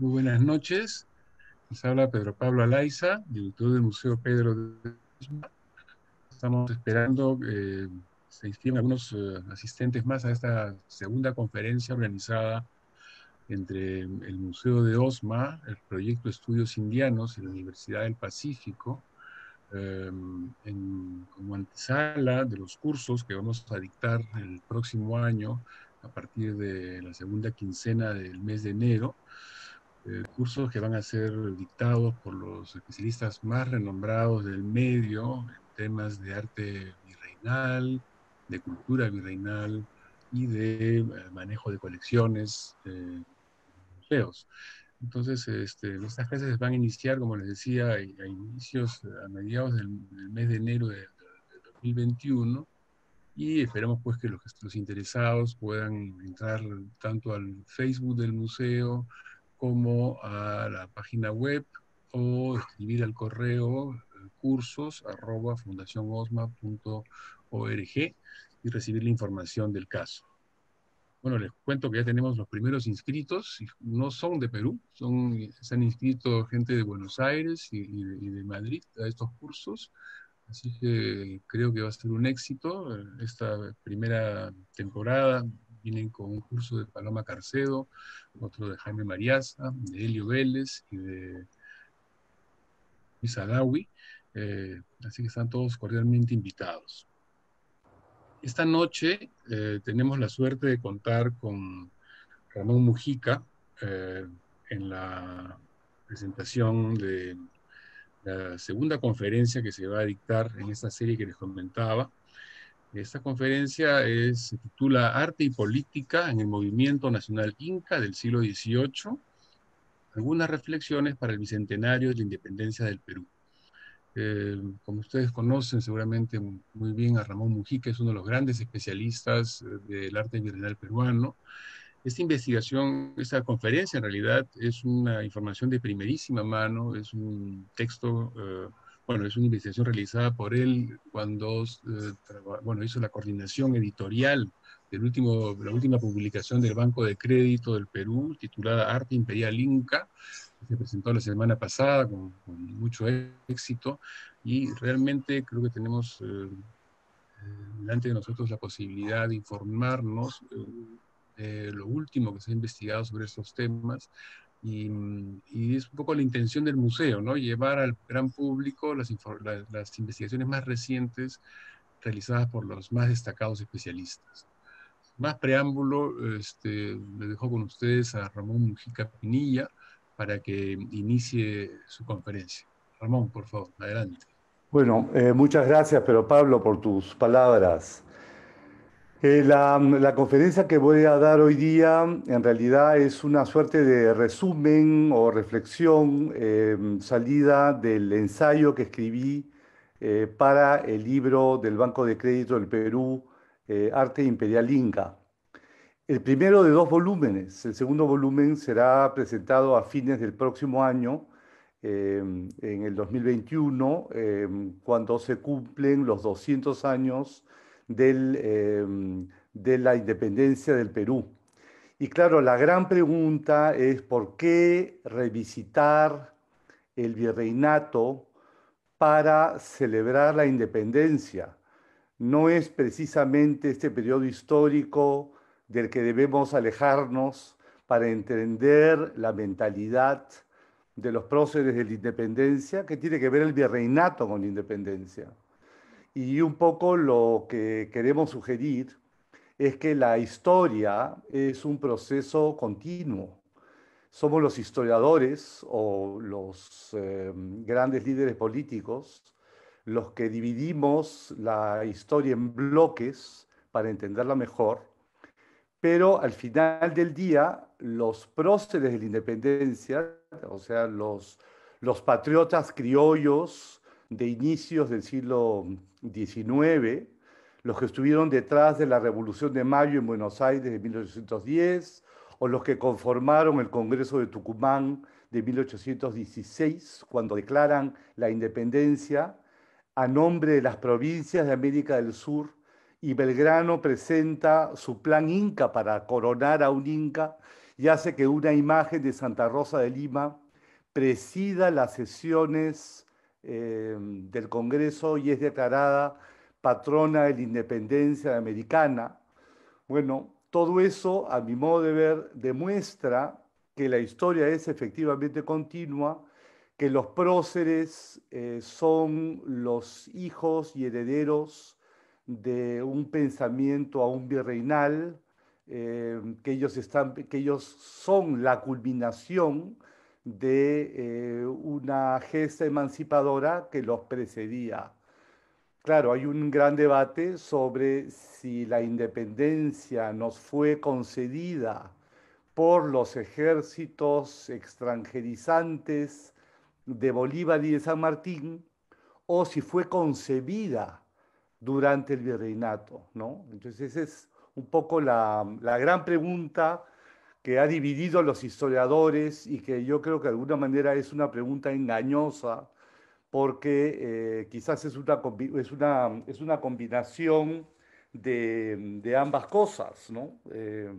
Muy buenas noches. Nos habla Pedro Pablo Alaiza, director del Museo Pedro de Estamos esperando eh, se inscriben algunos eh, asistentes más a esta segunda conferencia organizada entre el Museo de Osma, el Proyecto Estudios Indianos y la Universidad del Pacífico, em, como antesala de los cursos que vamos a dictar el próximo año a partir de la segunda quincena del mes de enero. Eh, cursos que van a ser dictados por los especialistas más renombrados del medio en temas de arte virreinal, de cultura virreinal y de eh, manejo de colecciones, eh, museos. Entonces, este, estas clases van a iniciar, como les decía, a, inicios, a mediados del, mes de enero de, 2021 y esperamos pues que los interesados puedan entrar tanto al Facebook del museo, como a la página web o escribir al correo eh, cursos arroba y recibir la información del caso. Bueno, les cuento que ya tenemos los primeros inscritos, no son de Perú, son, se han inscrito gente de Buenos Aires y, y de Madrid a estos cursos, así que creo que va a ser un éxito eh, esta primera temporada vienen con un curso de Paloma Carcedo, otro de Jaime Mariaza, de Helio Vélez y de Luis eh, así que están todos cordialmente invitados. Esta noche eh, tenemos la suerte de contar con Ramón Mujica eh, en la presentación de la segunda conferencia que se va a dictar en esta serie que les comentaba, esta conferencia se titula Arte y Política en el Movimiento Nacional Inca del siglo XVIII, algunas reflexiones para el Bicentenario de la Independencia del Perú. Eh, como ustedes conocen seguramente muy bien a Ramón Mujica, es uno de los grandes especialistas eh, del arte virreinal peruano. Esta investigación, esta conferencia en realidad es una información de primerísima mano, es un texto eh, bueno, es una investigación realizada por él cuando eh, bueno, hizo la coordinación editorial de la última publicación del Banco de Crédito del Perú, titulada Arte Imperial Inca, se presentó la semana pasada con, mucho éxito, y realmente creo que tenemos eh, eh, delante de nosotros la posibilidad de informarnos lo último que se ha investigado sobre estos temas, Mm, y, es un poco la intención del museo, ¿no? Llevar al gran público las, investigaciones más recientes realizadas por los más destacados especialistas. Más preámbulo, este, le dejo con ustedes a Ramón Mujica Pinilla para que inicie su conferencia. Ramón, por favor, adelante. Bueno, eh, muchas gracias, pero Pablo, por tus palabras. Eh, la, conferencia que voy a dar hoy día en realidad es una suerte de resumen o reflexión em, salida del ensayo que escribí eh, para el libro del Banco de Crédito del Perú, eh, Arte Imperial Inca. El primero de dos volúmenes, el segundo volumen será presentado a fines del próximo año, em, en el 2021, em, cuando se cumplen los 200 años Em, de la independencia del Perú. Y claro, la gran pregunta es por qué revisitar el virreinato para celebrar la independencia. No es precisamente este periodo histórico del que debemos alejarnos para entender la mentalidad de los próceres de la independencia, que tiene que ver el virreinato con la independencia. Y un poco lo que queremos sugerir es que la historia es un proceso continuo. Somos los historiadores o los eh, grandes líderes políticos los que dividimos la historia en bloques para entenderla mejor, pero al final del día los próceres de la independencia, o sea, los patriotas criollos, de inicios del siglo XIX, los que estuvieron detrás de la Revolución de Mayo en Buenos Aires de 1810, o los que conformaron el Congreso de Tucumán de 1816, cuando declaran la independencia a nombre de las provincias de América del Sur, y Belgrano presenta su plan Inca para coronar a un Inca y hace que una imagen de Santa Rosa de Lima presida las sesiones Em, del Congreso y es declarada patrona de la independencia americana. Bueno, todo eso, a mi modo de ver, demuestra que la historia es efectivamente continua, que los próceres eh, son los hijos y herederos de un pensamiento aún virreinal, em, que, ellos están, que ellos son la culminación de eh, una gesta emancipadora que los precedía. Claro, hay un gran debate sobre si la independencia nos fue concedida por los ejércitos extranjerizantes de Bolívar y de San Martín o si fue concebida durante el virreinato, ¿no? Entonces esa es un poco la, la gran pregunta que ha dividido a los historiadores y que yo creo que de alguna manera es una pregunta engañosa porque eh, quizás es una, es una, es una combinación de, ambas cosas. ¿no? Eh,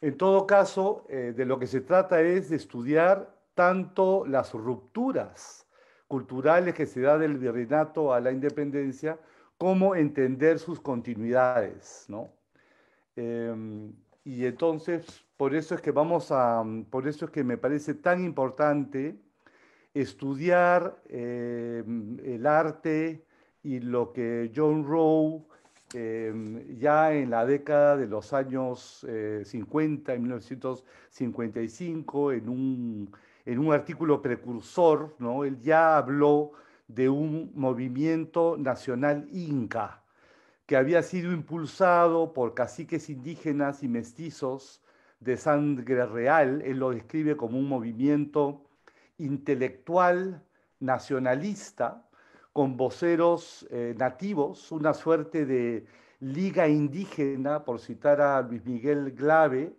en todo caso, eh, de lo que se trata es de estudiar tanto las rupturas culturales que se da del virreinato a la independencia, como entender sus continuidades. ¿no? y entonces por eso es que vamos a, mm, por eso es que me parece tan importante estudiar eh, mm, el arte y lo que John Rowe em, ya en la década de los años 50, eh, en 1955, en un, en un artículo precursor, ¿no? él ya habló de un movimiento nacional inca, que había sido impulsado por caciques indígenas y mestizos de sangre real. Él lo describe como un movimiento intelectual nacionalista con voceros eh, nativos, una suerte de liga indígena, por citar a Luis Miguel Glave,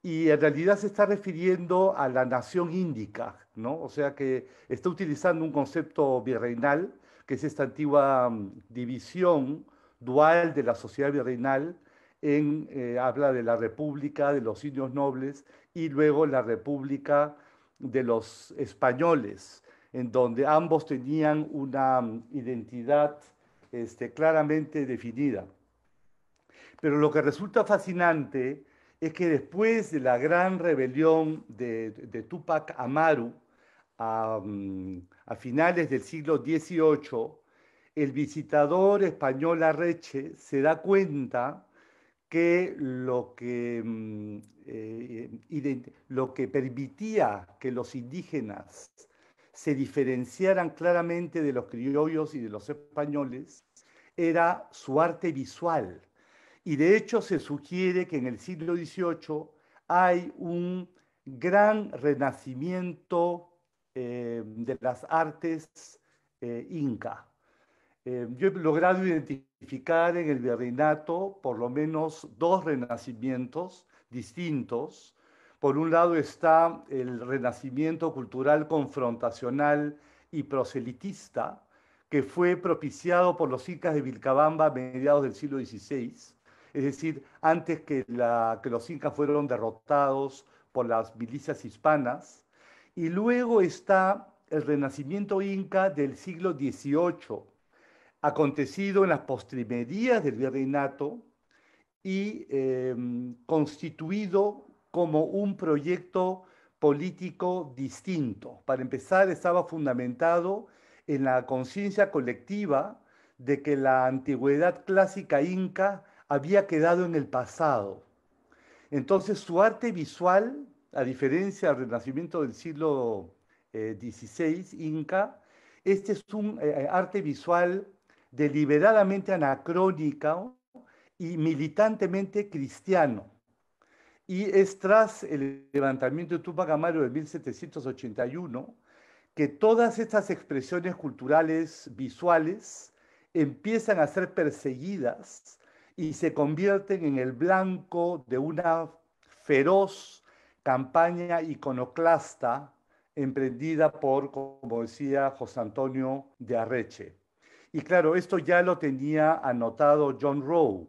y en realidad se está refiriendo a la nación índica, ¿no? O sea que está utilizando un concepto virreinal, que es esta antigua mm, división dual de la sociedad virreinal, en, eh, habla de la República de los Indios Nobles y luego la República de los Españoles, en donde ambos tenían una mm, identidad este, claramente definida. Pero lo que resulta fascinante es que después de la gran rebelión de, Tupac Amaru a, a finales del siglo XVIII, el visitador español Arreche se da cuenta que mm, eh, eh, lo que, permitía que los indígenas se diferenciaran claramente de los criollos y de los españoles era su arte visual. Y de hecho se sugiere que en el siglo XVIII hay un gran renacimiento eh, de las artes inca. Eh, yo he logrado identificar en el virreinato por lo menos dos renacimientos distintos. Por un lado está el renacimiento cultural confrontacional y proselitista, que fue propiciado por los incas de Vilcabamba a mediados del siglo XVI, es decir, antes que, la, que los incas fueron derrotados por las milicias hispanas. Y luego está el renacimiento inca del siglo XVIII, acontecido en las postrimerías del virreinato y em, constituido como un proyecto político distinto. Para empezar, estaba fundamentado en la conciencia colectiva de que la antigüedad clásica inca había quedado en el pasado. Entonces su arte visual, a diferencia del renacimiento del siglo XVI eh, inca, este es un eh, arte visual deliberadamente anacrónica y militantemente cristiano. Y es tras el levantamiento de Tupac Amaru de 1781 que todas estas expresiones culturales visuales empiezan a ser perseguidas y se convierten en el blanco de una feroz campaña iconoclasta emprendida por, como decía José Antonio de Arreche. Y claro, esto ya lo tenía anotado John Rowe.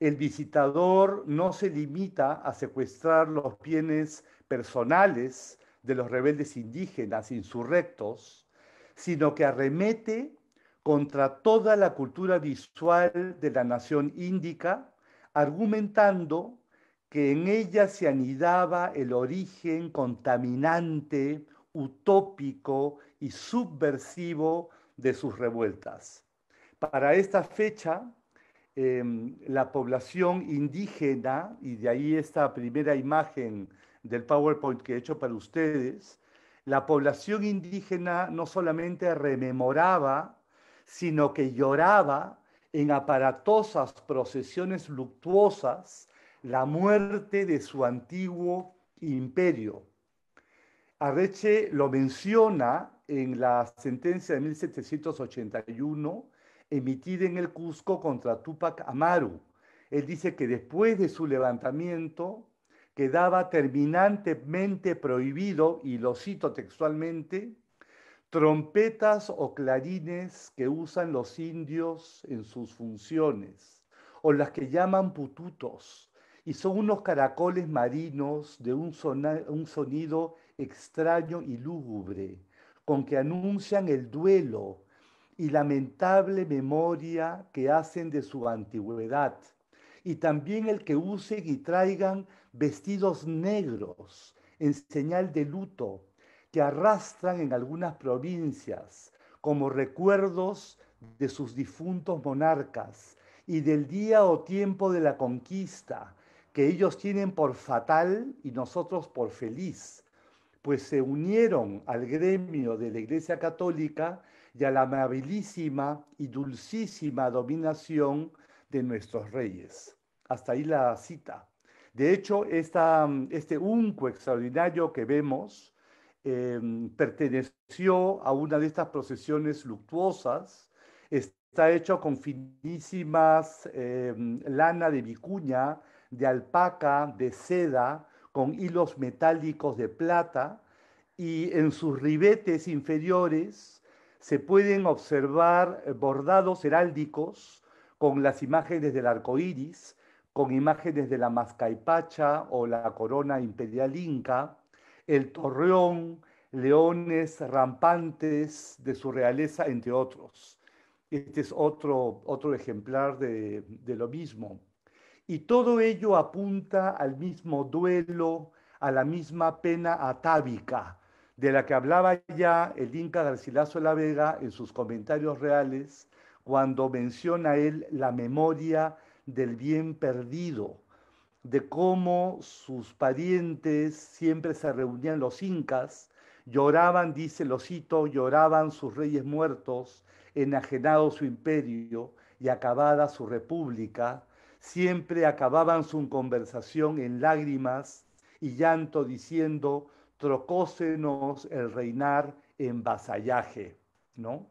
El visitador no se limita a secuestrar los bienes personales de los rebeldes indígenas insurrectos, sino que arremete contra toda la cultura visual de la nación índica, argumentando que en ella se anidaba el origen contaminante, utópico y subversivo de sus revueltas. Para esta fecha, em, la población indígena, y de ahí esta primera imagen del PowerPoint que he hecho para ustedes, la población indígena no solamente rememoraba, sino que lloraba en aparatosas procesiones luctuosas la muerte de su antiguo imperio Arreche lo menciona en la sentencia de 1781 emitida en el Cusco contra Tupac Amaru. Él dice que después de su levantamiento quedaba terminantemente prohibido, y lo cito textualmente, trompetas o clarines que usan los indios en sus funciones, o las que llaman pututos, y son unos caracoles marinos de un, un sonido extraño y lúgubre con que anuncian el duelo y lamentable memoria que hacen de su antigüedad, y también el que usen y traigan vestidos negros en señal de luto que arrastran en algunas provincias como recuerdos de sus difuntos monarcas y del día o tiempo de la conquista, que ellos tienen por fatal y nosotros por feliz, pues se unieron al gremio de la Iglesia Católica y a la amabilísima y dulcísima dominación de nuestros reyes. Hasta ahí la cita. De hecho, este unco extraordinario que vemos em, perteneció a una de estas procesiones luctuosas. Está hecho con finísimas em, lana de vicuña, de alpaca, de seda, con hilos metálicos de plata y en sus ribetes inferiores se pueden observar eh, bordados heráldicos con las imágenes del arco iris, con imágenes de la mascaipacha o la corona imperial inca, el torreón, leones rampantes de su realeza, entre otros. Este es otro, otro ejemplar de lo mismo. Y todo ello apunta al mismo duelo, a la misma pena atávica, de la que hablaba ya el Inca Garcilaso La Vega en sus comentarios reales, cuando menciona él la memoria del bien perdido, de cómo sus parientes siempre se reunían los incas, lloraban, dice, lo lloraban sus reyes muertos, enajenado su imperio y acabada su república, Siempre acababan su conversación en lágrimas y llanto diciendo, trocósenos el reinar en vasallaje, ¿no?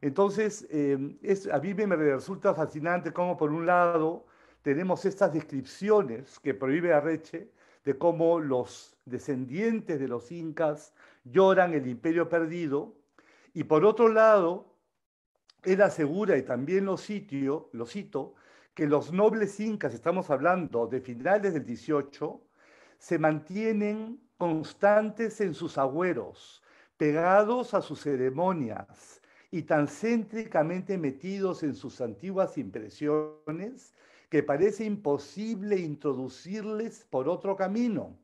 Entonces, em, es, a mí me resulta fascinante cómo por un lado tenemos estas descripciones que prohíbe Arreche de cómo los descendientes de los incas lloran el imperio perdido, y por otro lado, él asegura, y también lo, lo cito, que los nobles incas, estamos hablando de finales del 18, se mantienen constantes en sus agüeros, pegados a sus ceremonias y tan céntricamente metidos en sus antiguas impresiones que parece imposible introducirles por otro camino.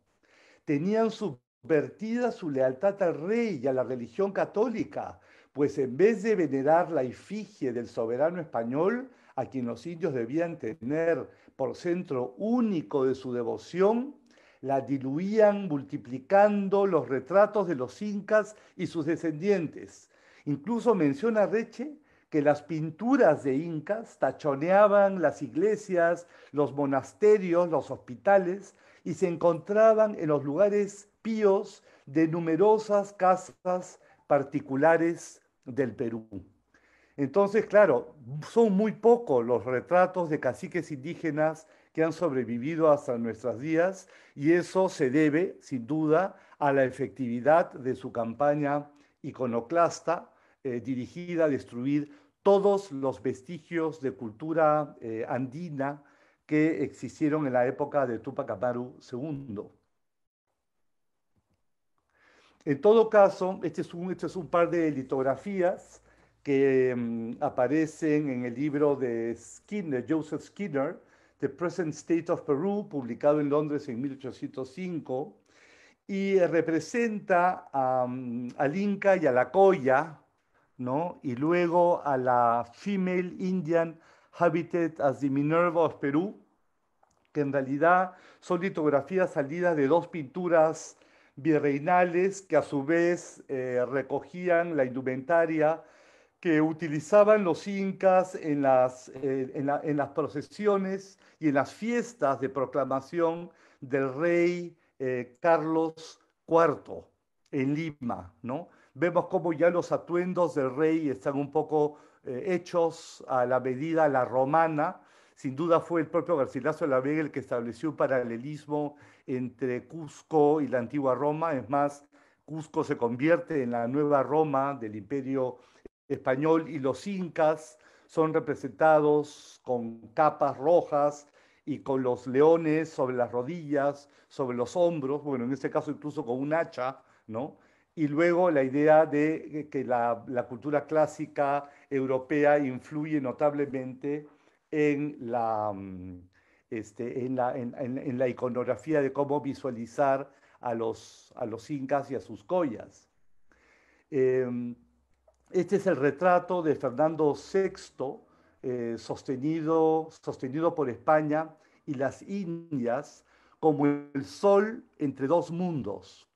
Tenían subvertida su lealtad al rey y a la religión católica, pues en vez de venerar la efigie del soberano español, a quien los indios debían tener por centro único de su devoción, la diluían multiplicando los retratos de los incas y sus descendientes. Incluso menciona Reche que las pinturas de incas tachoneaban las iglesias, los monasterios, los hospitales y se encontraban en los lugares píos de numerosas casas particulares del Perú. Entonces, claro, son muy pocos los retratos de caciques indígenas que han sobrevivido hasta nuestros días y eso se debe, sin duda, a la efectividad de su campaña iconoclasta eh, dirigida a destruir todos los vestigios de cultura eh, andina que existieron en la época de Tupac Amaru II. En todo caso, este es un este par de litografías que mm, aparecen en el libro de Joseph Skinner, The Present State of Peru, publicado en Londres en 1805, y eh, representa mm, al Inca y a la Coya, ¿no? y luego a la Female Indian Habitat as the Minerva of Peru, que en realidad son litografías salidas de dos pinturas virreinales que a su vez eh, recogían la indumentaria que utilizaban los incas en las, eh, en, las procesiones y en las fiestas de proclamación del rey eh, Carlos IV en Lima, ¿no? Vemos cómo ya los atuendos del rey están un poco eh, hechos a la medida la romana. Sin duda fue el propio Garcilaso de la Vega el que estableció un paralelismo entre Cusco y la antigua Roma. Es más, Cusco se convierte en la nueva Roma del imperio español y los incas son representados con capas rojas y con los leones sobre las rodillas, sobre los hombros, bueno, en este caso incluso con un hacha, ¿no? Y luego la idea de que la, cultura clásica europea influye notablemente en la, este, en, la, en, la iconografía de cómo visualizar a los, a los incas y a sus collas. Em, este es el retrato de Fernando VI, eh, sostenido, sostenido por España y las Indias, como el sol entre dos mundos.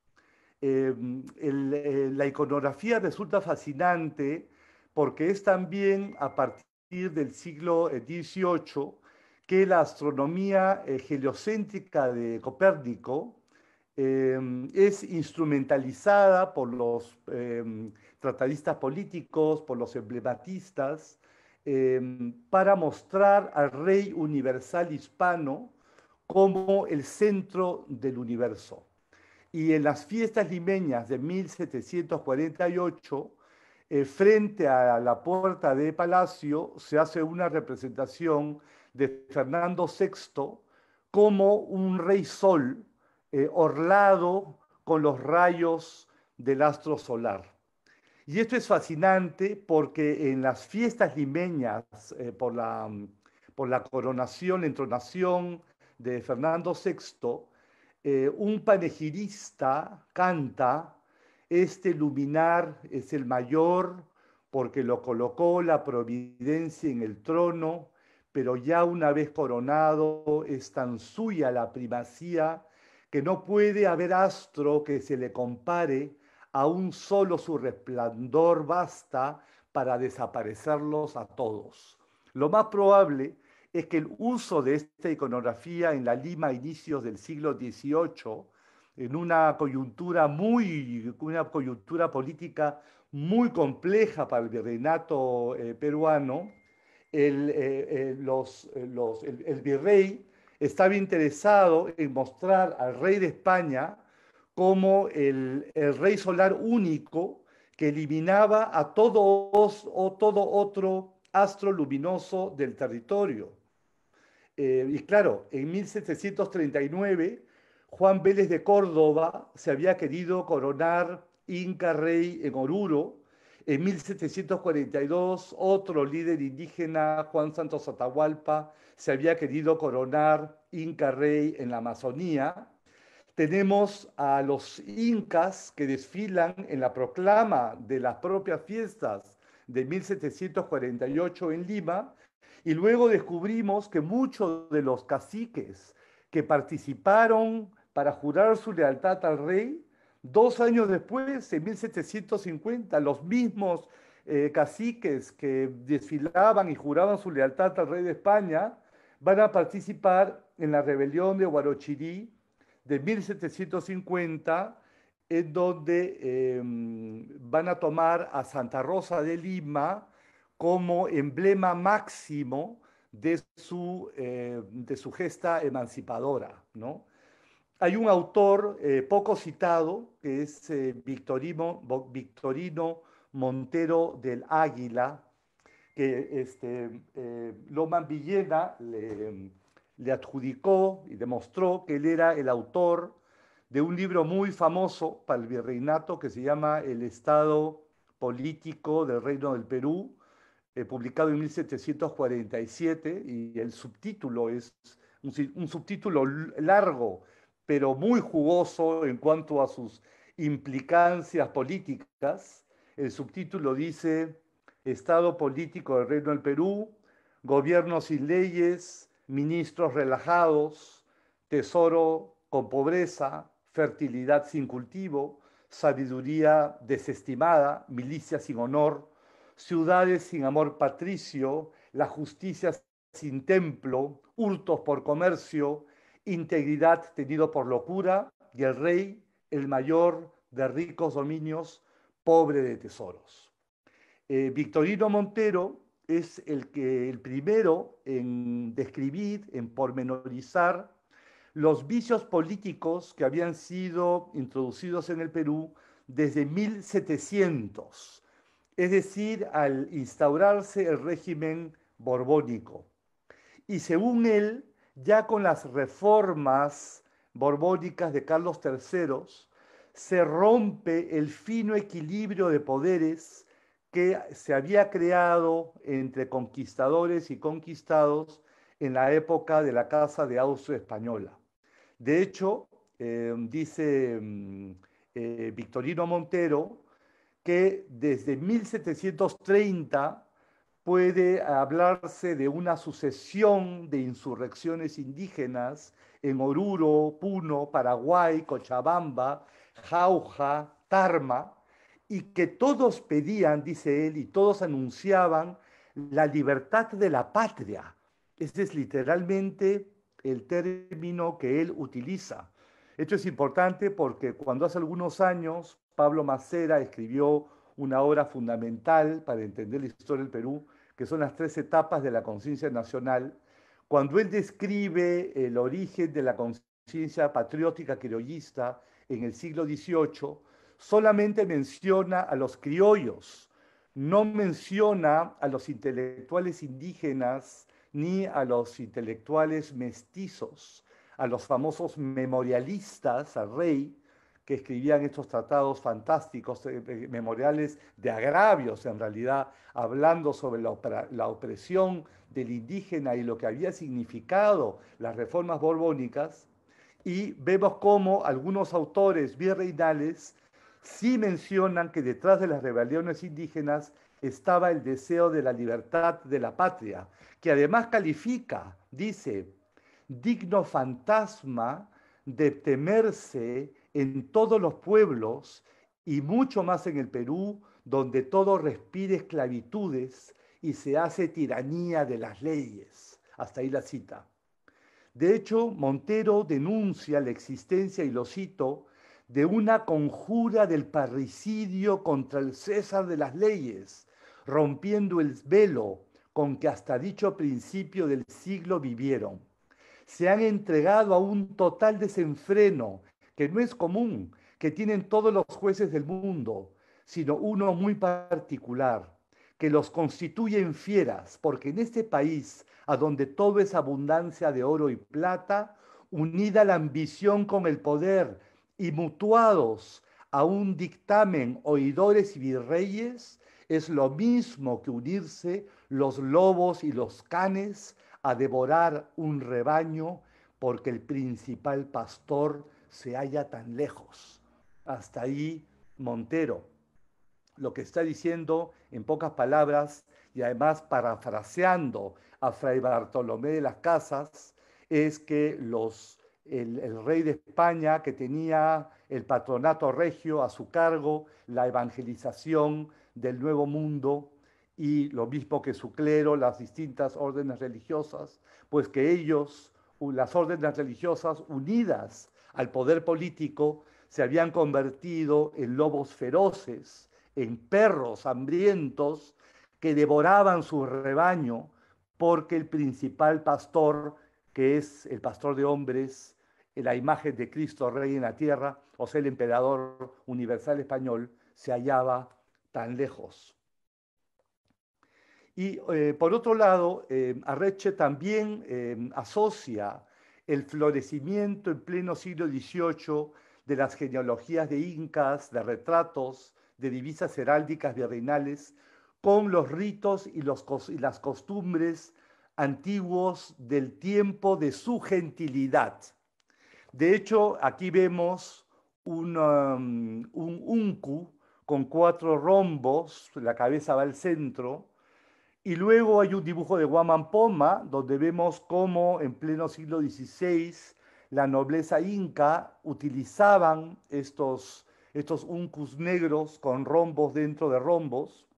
Em, eh, la iconografía resulta fascinante porque es también a partir del siglo XVIII eh, que la astronomía heliocéntrica de Copérnico Em, es instrumentalizada por los em, tratadistas políticos, por los emblematistas, em, para mostrar al rey universal hispano como el centro del universo. Y en las fiestas limeñas de 1748, eh, frente a la puerta de Palacio, se hace una representación de Fernando VI como un rey sol, eh, orlado con los rayos del astro solar. Y esto es fascinante porque en las fiestas limeñas eh, por, la, mm, por la coronación, entronación de Fernando VI, eh, un panegirista canta, este luminar es el mayor porque lo colocó la providencia en el trono, pero ya una vez coronado es tan suya la primacía que no puede haber astro que se le compare, a un solo su resplandor basta para desaparecerlos a todos. Lo más probable es que el uso de esta iconografía en la Lima inicios del siglo XVIII, en una coyuntura, muy, una coyuntura política muy compleja para el virreinato eh, peruano, el, eh, eh, los, el virrey estaba interesado en mostrar al rey de España como el, rey solar único que eliminaba a todos o todo otro astro luminoso del territorio. Eh, y claro, en 1739, Juan Vélez de Córdoba se había querido coronar Inca Rey en Oruro, en 1742, otro líder indígena, Juan Santos Atahualpa, se había querido coronar Inca Rey en la Amazonía. Tenemos a los incas que desfilan en la proclama de las propias fiestas de 1748 en Lima. Y luego descubrimos que muchos de los caciques que participaron para jurar su lealtad al rey Dos años después, en 1750, los mismos eh, caciques que desfilaban y juraban su lealtad al rey de España van a participar en la rebelión de Huarochirí de 1750, en donde em, van a tomar a Santa Rosa de Lima como emblema máximo de su, eh, de su gesta emancipadora, ¿no? Hay un autor eh, poco citado, que es eh, Victorino, Montero del Águila, que este, eh, Villena le, adjudicó y demostró que él era el autor de un libro muy famoso para el virreinato que se llama El Estado Político del Reino del Perú, publicado en 1747, y el subtítulo es un subtítulo largo pero muy jugoso en cuanto a sus implicancias políticas. El subtítulo dice, Estado político del Reino del Perú, gobierno sin leyes, ministros relajados, tesoro con pobreza, fertilidad sin cultivo, sabiduría desestimada, milicia sin honor, ciudades sin amor patricio, la justicia sin templo, hurtos por comercio, integridad tenido por locura, y el rey, el mayor de ricos dominios, pobre de tesoros. Eh, Victorino Montero es el, que, el primero en describir, en pormenorizar los vicios políticos que habían sido introducidos en el Perú desde 1700, es decir, al instaurarse el régimen borbónico. Y según él, ya con las reformas borbónicas de Carlos III, se rompe el fino equilibrio de poderes que se había creado entre conquistadores y conquistados en la época de la Casa de Austria Española. De hecho, em, dice em, eh, Victorino Montero que desde 1730 puede hablarse de una sucesión de insurrecciones indígenas en Oruro, Puno, Paraguay, Cochabamba, Jauja, Tarma, y que todos pedían, dice él, y todos anunciaban la libertad de la patria. Este es literalmente el término que él utiliza. Esto es importante porque cuando hace algunos años Pablo Macera escribió una obra fundamental para entender la historia del Perú, que son las tres etapas de la conciencia nacional, cuando él describe el origen de la conciencia patriótica criollista en el siglo XVIII, solamente menciona a los criollos, no menciona a los intelectuales indígenas ni a los intelectuales mestizos, a los famosos memorialistas, a Rey, que escribían estos tratados fantásticos, eh, eh, memoriales de agravios en realidad, hablando sobre la, opresión del indígena y lo que había significado las reformas borbónicas, y vemos cómo algunos autores virreinales sí mencionan que detrás de las rebeliones indígenas estaba el deseo de la libertad de la patria, que además califica, dice, digno fantasma de temerse en todos los pueblos y mucho más en el Perú, donde todo respire esclavitudes y se hace tiranía de las leyes. Hasta ahí la cita. De hecho, Montero denuncia la existencia, y lo cito, de una conjura del parricidio contra el César de las leyes, rompiendo el velo con que hasta dicho principio del siglo vivieron. Se han entregado a un total desenfreno que no es común, que tienen todos los jueces del mundo, sino uno muy particular, que los constituyen fieras, porque en este país, a donde todo es abundancia de oro y plata, unida la ambición con el poder y mutuados a un dictamen oidores y virreyes, es lo mismo que unirse los lobos y los canes a devorar un rebaño, porque el principal pastor se halla tan lejos. Hasta ahí Montero. Lo que está diciendo, en pocas palabras, y además parafraseando a Fray Bartolomé de las Casas, es que los, el, el rey de España, que tenía el patronato regio a su cargo, la evangelización del nuevo mundo, y lo mismo que su clero, las distintas órdenes religiosas, pues que ellos, las órdenes religiosas unidas al poder político se habían convertido en lobos feroces, en perros hambrientos que devoraban su rebaño porque el principal pastor, que es el pastor de hombres, la imagen de Cristo Rey en la tierra, o sea, el emperador universal español, se hallaba tan lejos. Y eh, por otro lado, eh, Arreche también eh, asocia el florecimiento en pleno siglo XVIII de las genealogías de incas, de retratos, de divisas heráldicas virreinales, con los ritos y, las costumbres antiguos del tiempo de su gentilidad. De hecho, aquí vemos un, um, un uncu con cuatro rombos, la cabeza va al centro, y luego hay un dibujo de Guaman Poma, donde vemos cómo en pleno siglo XVI la nobleza inca utilizaban estos, estos uncus negros con rombos dentro de rombos.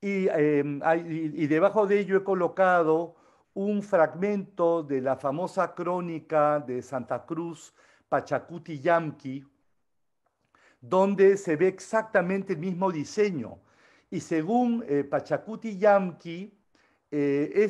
Em, y, y debajo de ello he colocado un fragmento de la famosa crónica de Santa Cruz Pachacuti Yamqui, donde se ve exactamente el mismo diseño y según eh, Pachacuti Yamki, eh,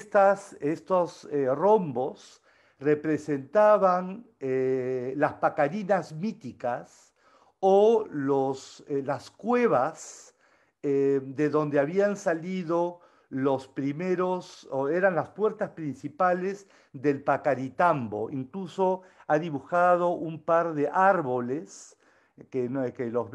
estos eh, rombos representaban las pacarinas míticas o las cuevas de donde habían salido los primeros, o eran las puertas principales del Pacaritambo. Incluso ha dibujado un par de árboles que,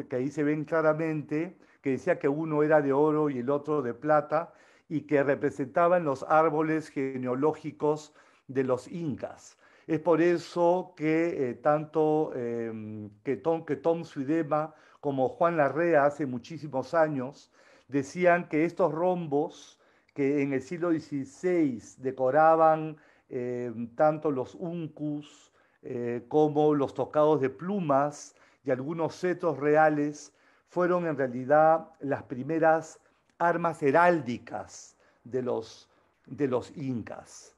que ahí se ven claramente, que decía que uno era de oro y el otro de plata, y que representaban los árboles genealógicos de los incas. Es por eso que eh, tanto em, que, Tom, Suidema como Juan Larrea hace muchísimos años decían que estos rombos que en el siglo XVI decoraban em, tanto los uncus eh, como los tocados de plumas y algunos cetos reales fueron en realidad las primeras armas heráldicas de los, de los incas.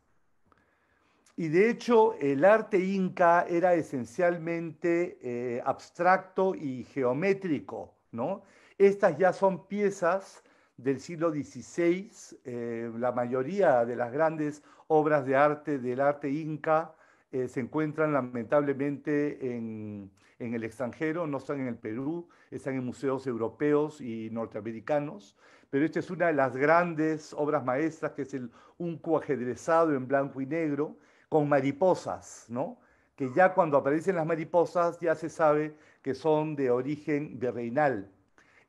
Y de hecho, el arte inca era esencialmente eh, abstracto y geométrico, ¿no? Estas ya son piezas del siglo XVI, eh, la mayoría de las grandes obras de arte del arte inca eh, se encuentran lamentablemente en, en el extranjero, no están en el Perú, están en museos europeos y norteamericanos, pero esta es una de las grandes obras maestras, que es un unco en blanco y negro, con mariposas, ¿no? que ya cuando aparecen las mariposas ya se sabe que son de origen virreinal.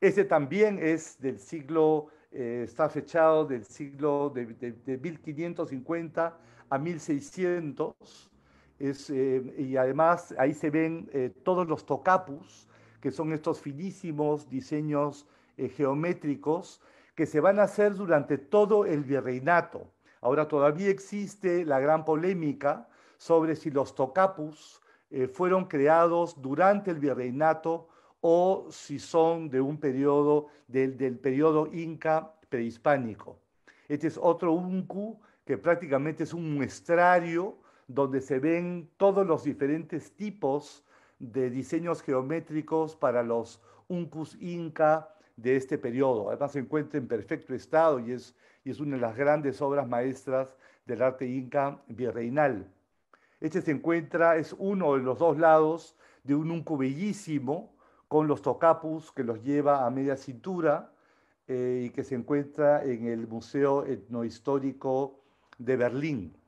Ese también es del siglo, eh, está fechado del siglo de 1550 a 1600, eh, y además ahí se ven eh, todos los tocapus, que son estos finísimos diseños eh, geométricos que se van a hacer durante todo el virreinato. Ahora todavía existe la gran polémica sobre si los tocapus fueron creados durante el virreinato o si son de un periodo, del, del periodo inca prehispánico. Este es otro uncu que prácticamente es un muestrario donde se ven todos los diferentes tipos de diseños geométricos para los uncus inca de este periodo. Además se encuentra en perfecto estado y es, es una de las grandes obras maestras del arte inca virreinal. Este se encuentra, es uno de los dos lados de un uncu bellísimo con los tocapus que los lleva a media cintura eh, y que se encuentra en el Museo Etnohistórico de Berlín.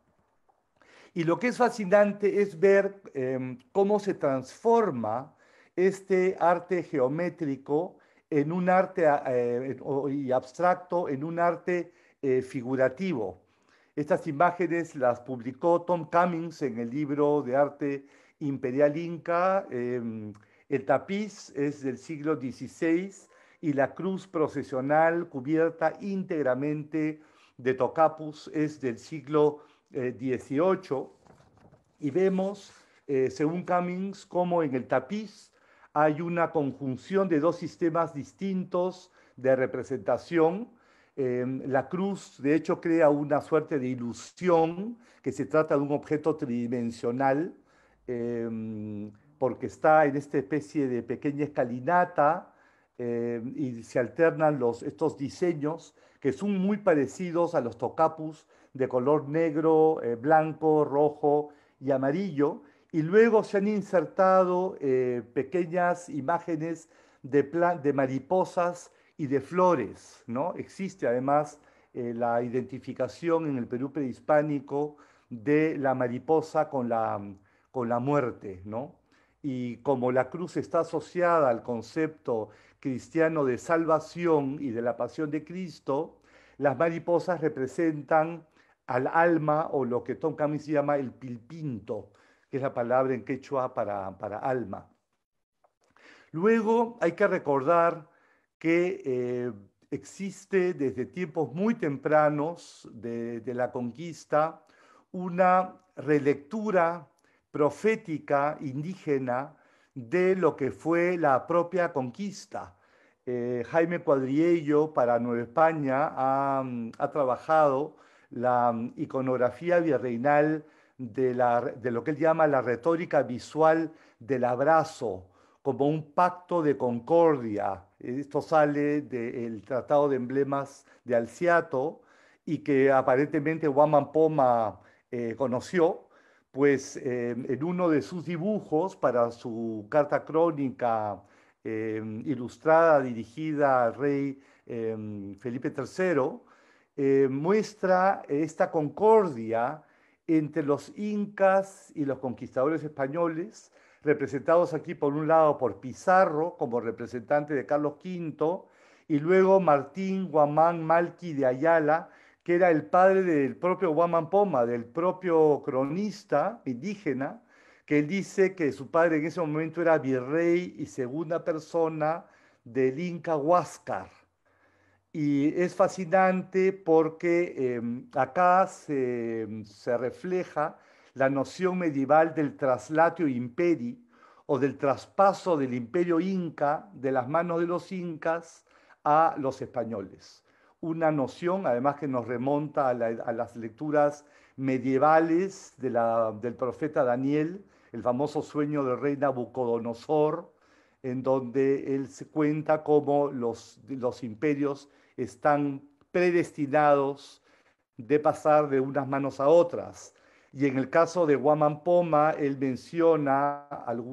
Y lo que es fascinante es ver em, cómo se transforma este arte geométrico en un arte eh, y abstracto, en un arte eh, figurativo. Estas imágenes las publicó Tom Cummings en el libro de arte imperial inca. Em, el tapiz es del siglo XVI y la cruz procesional cubierta íntegramente de tocapus es del siglo XVI. 18 eh, y vemos, eh, según Cummings, cómo en el tapiz hay una conjunción de dos sistemas distintos de representación. Em, la cruz, de hecho, crea una suerte de ilusión que se trata de un objeto tridimensional, em, porque está en esta especie de pequeña escalinata em, y se alternan los, estos diseños que son muy parecidos a los tocapus de color negro, eh, blanco, rojo y amarillo, y luego se han insertado eh, pequeñas imágenes de, de, mariposas y de flores. ¿no? Existe además eh, la identificación en el Perú prehispánico de la mariposa con la, con la muerte. ¿no? Y como la cruz está asociada al concepto cristiano de salvación y de la pasión de Cristo, las mariposas representan al alma o lo que Tom se llama el pilpinto, que es la palabra en quechua para, alma. Luego hay que recordar que eh, existe desde tiempos muy tempranos de, la conquista una relectura profética indígena de lo que fue la propia conquista. Eh, Jaime Cuadriello para Nueva España ha trabajado la mm, iconografía virreinal de, lo que él llama la retórica visual del abrazo, como un pacto de concordia. Esto sale del Tratado de Emblemas de Alciato y que aparentemente Waman Poma eh, conoció, pues em, en uno de sus dibujos para su carta crónica em, ilustrada dirigida al rey em, Felipe III, eh, muestra eh, esta concordia entre los incas y los conquistadores españoles, representados aquí por un lado por Pizarro como representante de Carlos V, y luego Martín Guamán Malqui de Ayala, que era el padre del propio Guamán Poma, del propio cronista indígena, que él dice que su padre en ese momento era virrey y segunda persona del Inca Huáscar. Y es fascinante porque em, acá mm, se, refleja la noción medieval del traslatio imperi o del traspaso del imperio inca de las manos de los incas a los españoles. Una noción además que nos remonta a, las lecturas medievales del profeta Daniel, el famoso sueño del rey Nabucodonosor, en donde él se cuenta cómo los, los imperios están predestinados de pasar de unas manos a otras. Y en el caso de Guaman Poma, él menciona,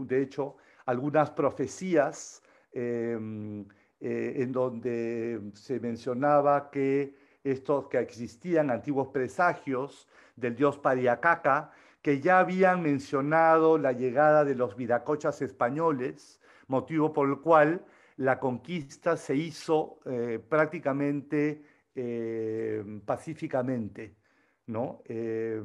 de hecho, algunas profecías em, eh, en donde se mencionaba que estos que existían antiguos presagios del dios Pariacaca, que ya habían mencionado la llegada de los viracochas españoles, motivo por el cual la conquista se hizo eh, prácticamente eh, pacíficamente, ¿no? Eh,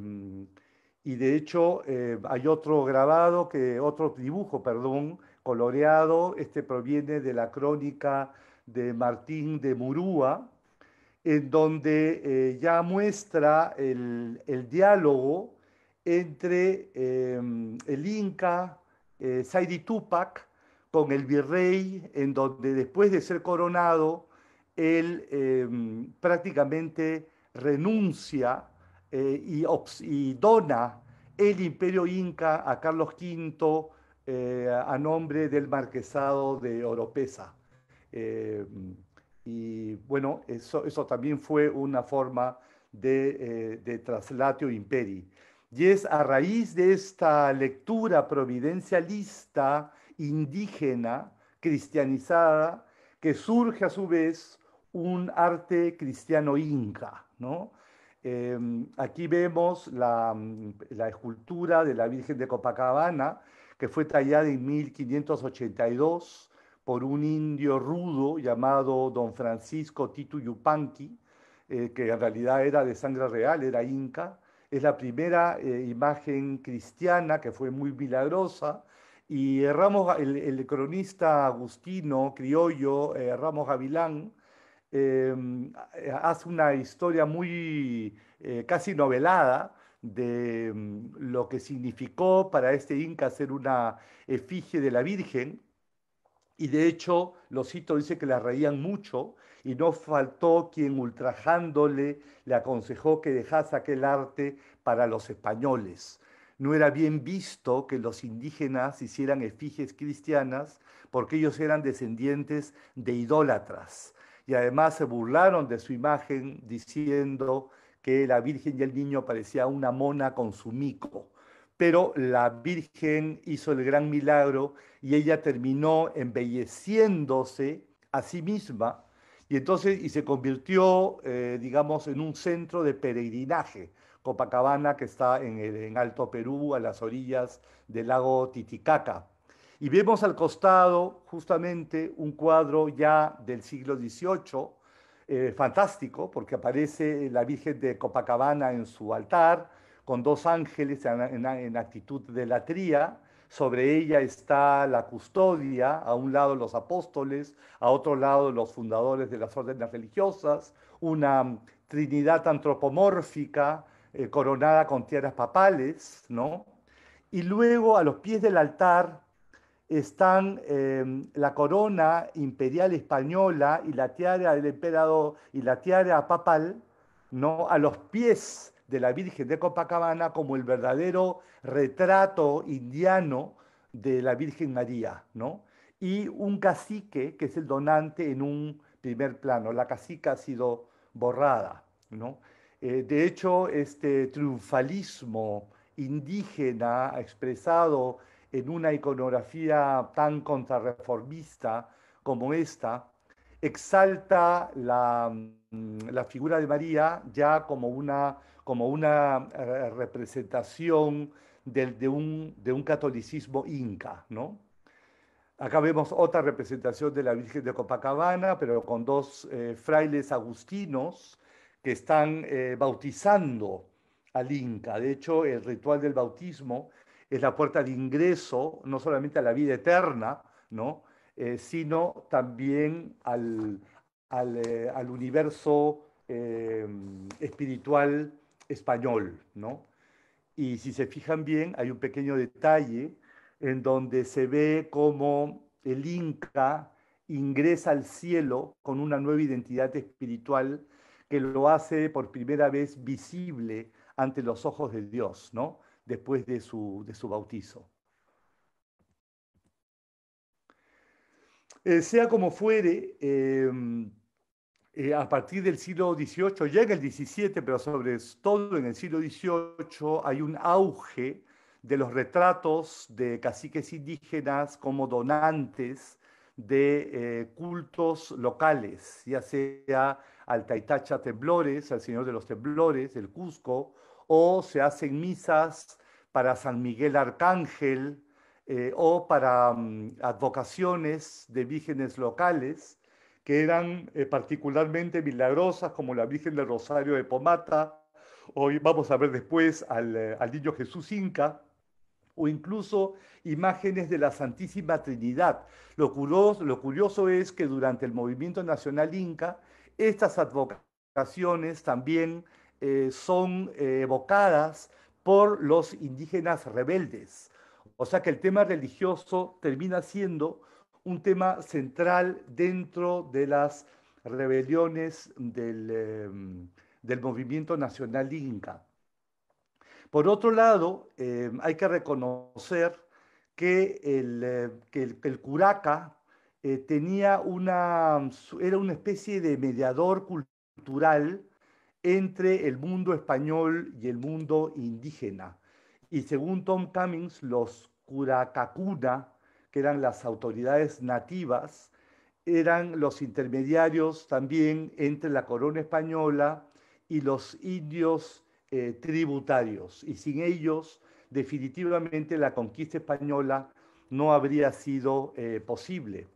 y de hecho hay otro grabado, que, otro dibujo, perdón, coloreado, este proviene de la crónica de Martín de Murúa, en donde ya muestra el, diálogo entre el Inca eh, con el virrey, en donde después de ser coronado, él em, prácticamente renuncia eh, y, dona el imperio inca a Carlos V eh, a nombre del marquesado de Oropesa. Em, y bueno, eso, eso también fue una forma de, eh, de traslatio imperi. Y es a raíz de esta lectura providencialista indígena cristianizada que surge a su vez un arte cristiano inca. Em, aquí vemos la, escultura de la Virgen de Copacabana que fue tallada en 1582 por un indio rudo llamado don Francisco Tituyupanqui Yupanqui, eh, que en realidad era de sangre real, era inca. Es la primera eh, imagen cristiana que fue muy milagrosa y el, cronista agustino, criollo, eh, Ramos Gavilán, em, hace una historia muy eh, casi novelada de em, lo que significó para este Inca ser una efigie de la Virgen. Y de hecho, los hitos dice que la reían mucho y no faltó quien ultrajándole le aconsejó que dejase aquel arte para los españoles no era bien visto que los indígenas hicieran efigies cristianas porque ellos eran descendientes de idólatras. Y además se burlaron de su imagen diciendo que la Virgen y el niño parecía una mona con su mico. Pero la Virgen hizo el gran milagro y ella terminó embelleciéndose a sí misma y entonces y se convirtió, eh, digamos, en un centro de peregrinaje Copacabana, que está en, Alto Perú, a las orillas del lago Titicaca. Y vemos al costado justamente un cuadro ya del siglo XVIII, eh, fantástico, porque aparece la Virgen de Copacabana en su altar, con dos ángeles en, actitud de latría, sobre ella está la custodia, a un lado los apóstoles, a otro lado los fundadores de las órdenes religiosas, una trinidad antropomórfica eh, coronada con tierras papales, ¿no? Y luego a los pies del altar están em, la corona imperial española y la tiara del emperador y la tiara papal, ¿no? A los pies de la Virgen de Copacabana como el verdadero retrato indiano de la Virgen María, ¿no? Y un cacique que es el donante en un primer plano. La cacica ha sido borrada, ¿no? Eh, de hecho, este triunfalismo indígena expresado en una iconografía tan contrarreformista como esta, exalta la, mm, figura de María ya como una, eh, representación de, un, catolicismo inca, Acá vemos otra representación de la Virgen de Copacabana, pero con dos eh, frailes agustinos que están eh, bautizando al Inca. De hecho, el ritual del bautismo es la puerta de ingreso no solamente a la vida eterna, ¿no? Eh, sino también al, eh, universo em, espiritual español. ¿no? Y si se fijan bien, hay un pequeño detalle en donde se ve cómo el Inca ingresa al cielo con una nueva identidad espiritual que lo hace por primera vez visible ante los ojos de Dios, ¿no? Después de su, de su bautizo. Eh, sea como fuere, em, eh, a partir del siglo XVIII, ya en el XVII, pero sobre todo en el siglo XVIII, hay un auge de los retratos de caciques indígenas como donantes de eh, cultos locales, ya sea al Taitacha Temblores, al Señor de los Temblores, del Cusco, o se hacen misas para San Miguel Arcángel eh, o para mm, advocaciones de vírgenes locales que eran eh, particularmente milagrosas, como la Virgen del Rosario de Pomata, hoy vamos a ver después al, eh, al niño Jesús Inca, o incluso imágenes de la Santísima Trinidad. Lo curioso, lo curioso, es que durante el movimiento nacional inca estas advocaciones también eh, son eh, evocadas por los indígenas rebeldes. O sea que el tema religioso termina siendo un tema central dentro de las rebeliones del, em, movimiento nacional inca. Por otro lado, em, hay que reconocer que el eh, curaca, eh, tenía una, era una especie de mediador cultural entre el mundo español y el mundo indígena. Y según Tom Cummings, los curacacuna, que eran las autoridades nativas, eran los intermediarios también entre la corona española y los indios eh, tributarios. Y sin ellos, definitivamente la conquista española no habría sido eh, posible.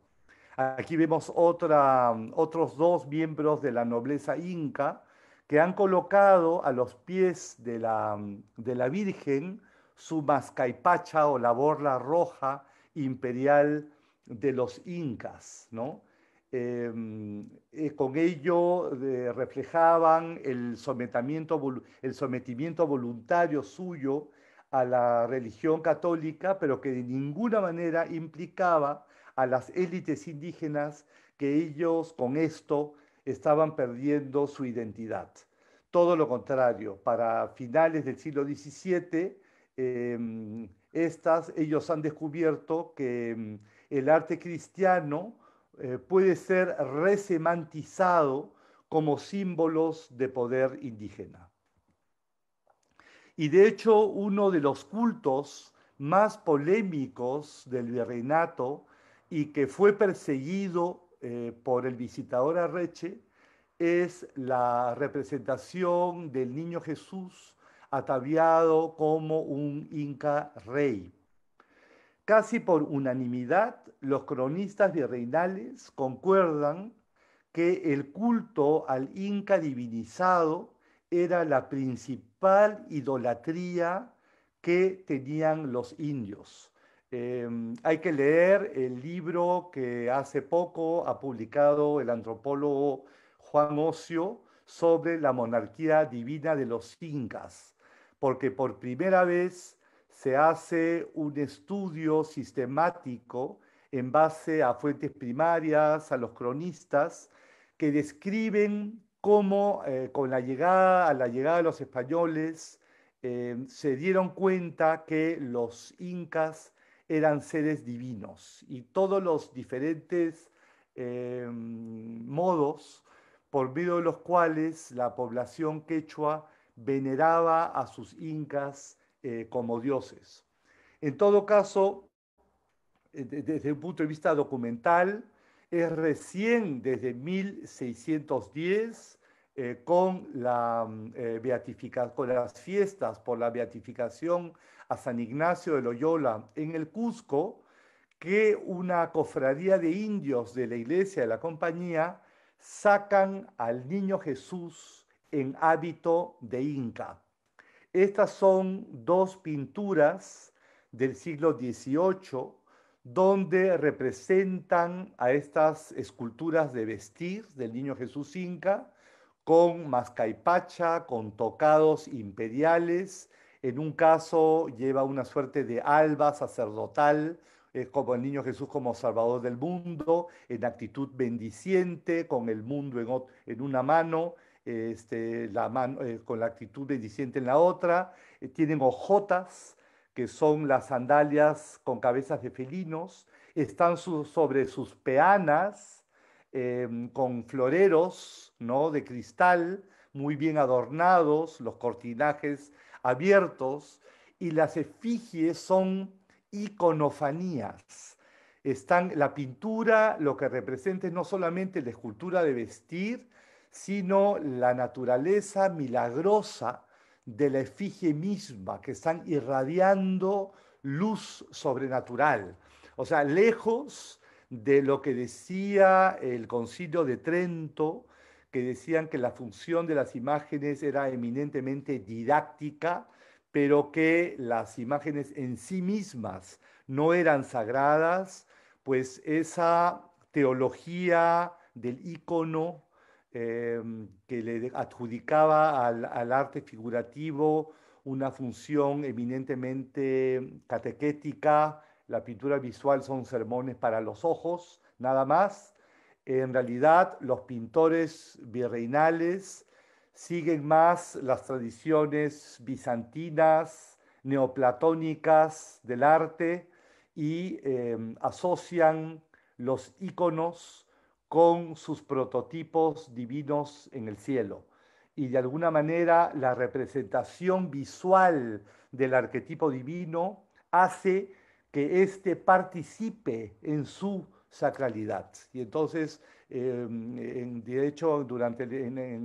Aquí vemos otros dos miembros de la nobleza inca que han colocado a los pies de la, Virgen su mascaipacha o la borla roja imperial de los incas. Em, eh, con ello eh, reflejaban el el sometimiento voluntario suyo a la religión católica, pero que de ninguna manera implicaba a las élites indígenas que ellos con esto estaban perdiendo su identidad. Todo lo contrario, para finales del siglo XVII, em, estas, ellos han descubierto que em, el arte cristiano eh, puede ser resemantizado como símbolos de poder indígena. Y de hecho, uno de los cultos más polémicos del virreinato y que fue perseguido eh, por el visitador Arreche es la representación del niño Jesús ataviado como un inca rey. Casi por unanimidad, los cronistas virreinales concuerdan que el culto al inca divinizado era la principal idolatría que tenían los indios Em, hay que leer el libro que hace poco ha publicado el antropólogo Juan Ocio sobre la monarquía divina de los incas, porque por primera vez se hace un estudio sistemático en base a fuentes primarias, a los cronistas, que describen cómo eh, con la llegada, a la llegada de los españoles, em, se dieron cuenta que los incas eran seres divinos y todos los diferentes em, modos por medio de los cuales la población quechua veneraba a sus incas eh, como dioses. En todo caso, eh, desde un punto de vista documental, es recién desde 1610 eh, con, la, mm, con las fiestas por la beatificación a San Ignacio de Loyola en el Cusco, que una cofradía de indios de la iglesia de la compañía sacan al niño Jesús en hábito de Inca. Estas son dos pinturas del siglo XVIII donde representan a estas esculturas de vestir del niño Jesús Inca con mascaipacha, con tocados imperiales en un caso lleva una suerte de alba sacerdotal, es como el niño Jesús como salvador del mundo, en actitud bendiciente, con el mundo en, una mano, este, eh, con la actitud bendiciente en la otra. Eh, tienen ojotas, que son las sandalias con cabezas de felinos. Están sobre sus peanas, em, con floreros de cristal, muy bien adornados, los cortinajes abiertos y las efigies son iconofanías. Están la pintura, lo que representa no solamente la escultura de vestir, sino la naturaleza milagrosa de la efigie misma, que están irradiando luz sobrenatural. O sea, lejos de lo que decía el concilio de Trento, que decían que la función de las imágenes era eminentemente didáctica, pero que las imágenes en sí mismas no eran sagradas, pues esa teología del icono em, que le adjudicaba al, arte figurativo una función eminentemente catequética, la pintura visual son sermones para los ojos, nada más, en realidad los pintores virreinales siguen más las tradiciones bizantinas, neoplatónicas del arte y em, asocian los íconos con sus prototipos divinos en el cielo. Y de alguna manera la representación visual del arquetipo divino hace que éste participe en su sacralidad. Y entonces, em, en, de hecho, durante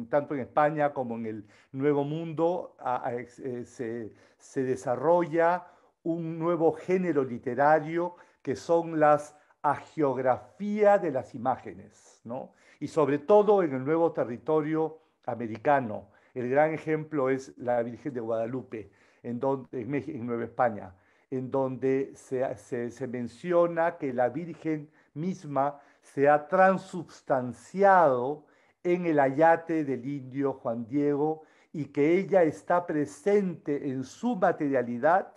tanto en España como en el Nuevo Mundo eh, se, se, desarrolla un nuevo género literario que son las agiografía de las imágenes, ¿no? Y sobre todo en el nuevo territorio americano. El gran ejemplo es la Virgen de Guadalupe, en, donde, Nueva España, en donde se, se, se menciona que la Virgen misma se ha transubstanciado en el ayate del indio Juan Diego y que ella está presente en su materialidad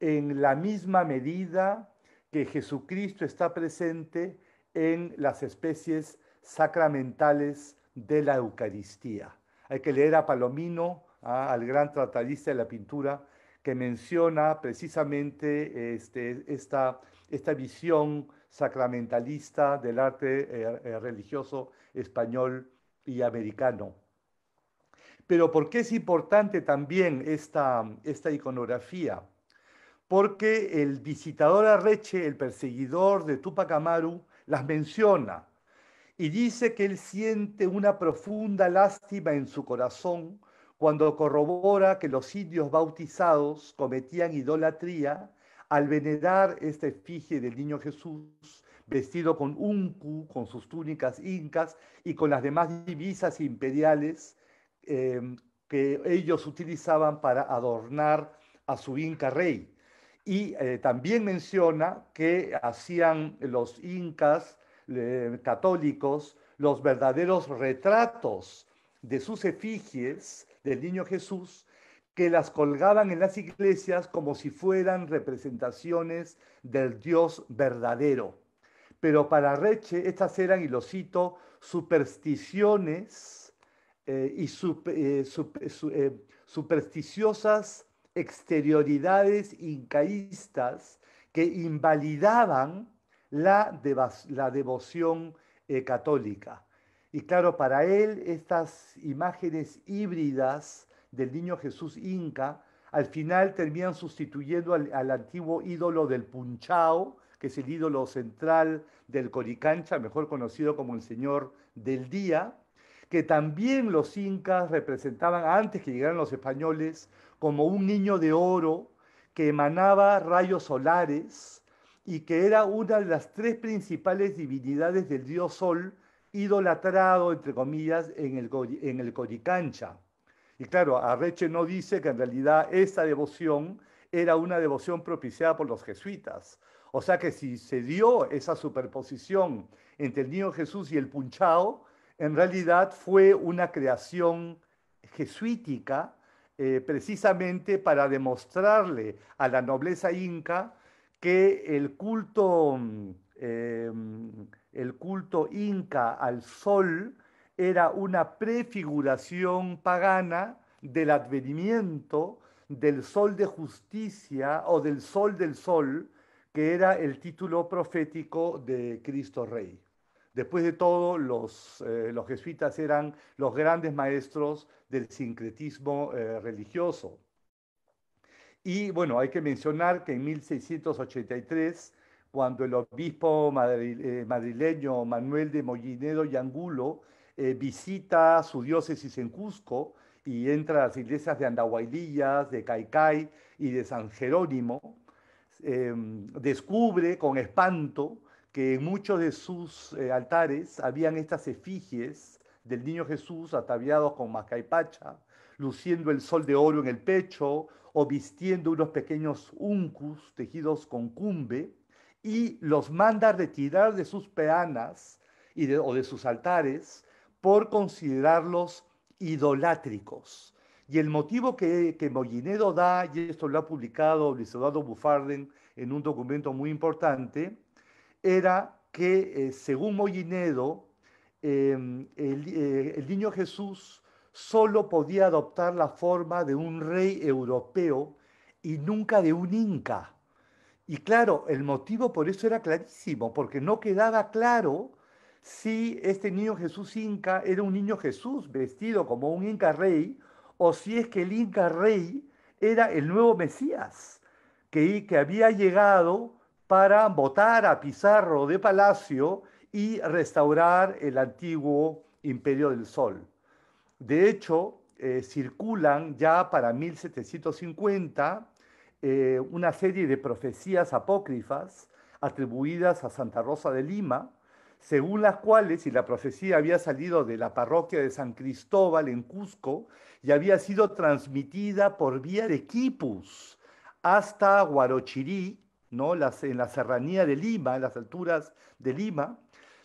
en la misma medida que Jesucristo está presente en las especies sacramentales de la Eucaristía. Hay que leer a Palomino, ¿ah? al gran tratadista de la pintura, que menciona precisamente este, esta, esta visión sacramentalista del arte eh, eh, religioso español y americano. Pero ¿por qué es importante también esta, esta iconografía? Porque el visitador Arreche, el perseguidor de Tupac Amaru, las menciona y dice que él siente una profunda lástima en su corazón cuando corrobora que los indios bautizados cometían idolatría al venerar esta efigie del niño Jesús, vestido con uncu, con sus túnicas incas y con las demás divisas imperiales em, que ellos utilizaban para adornar a su inca rey. Y eh, también menciona que hacían los incas católicos los verdaderos retratos de sus efigies del niño Jesús que las colgaban en las iglesias como si fueran representaciones del Dios verdadero. Pero para Reche estas eran, y lo cito, supersticiones eh, y eh, eh, supersticiosas exterioridades incaístas que invalidaban la, la devoción católica. Y claro, para él estas imágenes híbridas del niño Jesús Inca, al final terminan sustituyendo al, antiguo ídolo del Punchao, que es el ídolo central del Coricancha, mejor conocido como el Señor del Día, que también los incas representaban antes que llegaran los españoles como un niño de oro que emanaba rayos solares y que era una de las tres principales divinidades del dios sol idolatrado, entre comillas, en el Coricancha. Y claro, Arreche no dice que en realidad esta devoción era una devoción propiciada por los jesuitas. O sea que si se dio esa superposición entre el niño Jesús y el punchao, en realidad fue una creación jesuítica eh, precisamente para demostrarle a la nobleza inca que el culto, mm, eh, mm, el culto inca al sol era una prefiguración pagana del advenimiento del sol de justicia o del sol del sol, que era el título profético de Cristo Rey. Después de todo, los, eh, jesuitas eran los grandes maestros del sincretismo eh, religioso. Y bueno, hay que mencionar que en 1683, cuando el obispo eh, madrileño Manuel de Mollinedo y Angulo eh, visita su diócesis en Cusco y entra a las iglesias de Andahuaylillas, de Caicay y de San Jerónimo, em, descubre con espanto que en muchos de sus eh, altares habían estas efigies del niño Jesús ataviados con mascaipacha, luciendo el sol de oro en el pecho o vistiendo unos pequeños uncus tejidos con cumbe, y los manda retirar de sus peanas y o de sus altares por considerarlos idolátricos. Y el motivo que, que Mollinedo da, y esto lo ha publicado Luis Eduardo Bufarden en un documento muy importante, era que, eh, según Mollinedo, em, el, eh, el niño Jesús solo podía adoptar la forma de un rey europeo y nunca de un inca. Y claro, el motivo por eso era clarísimo, porque no quedaba claro si este niño Jesús Inca era un niño Jesús vestido como un Inca rey o si es que el Inca rey era el nuevo Mesías que, que había llegado para votar a Pizarro de Palacio y restaurar el antiguo Imperio del Sol. De hecho, eh, circulan ya para 1750 eh, una serie de profecías apócrifas atribuidas a Santa Rosa de Lima, según las cuales, y la profecía había salido de la parroquia de San Cristóbal en Cusco y había sido transmitida por vía de Quipus hasta Guarochirí, ¿no? Las, en la serranía de Lima, en las alturas de Lima,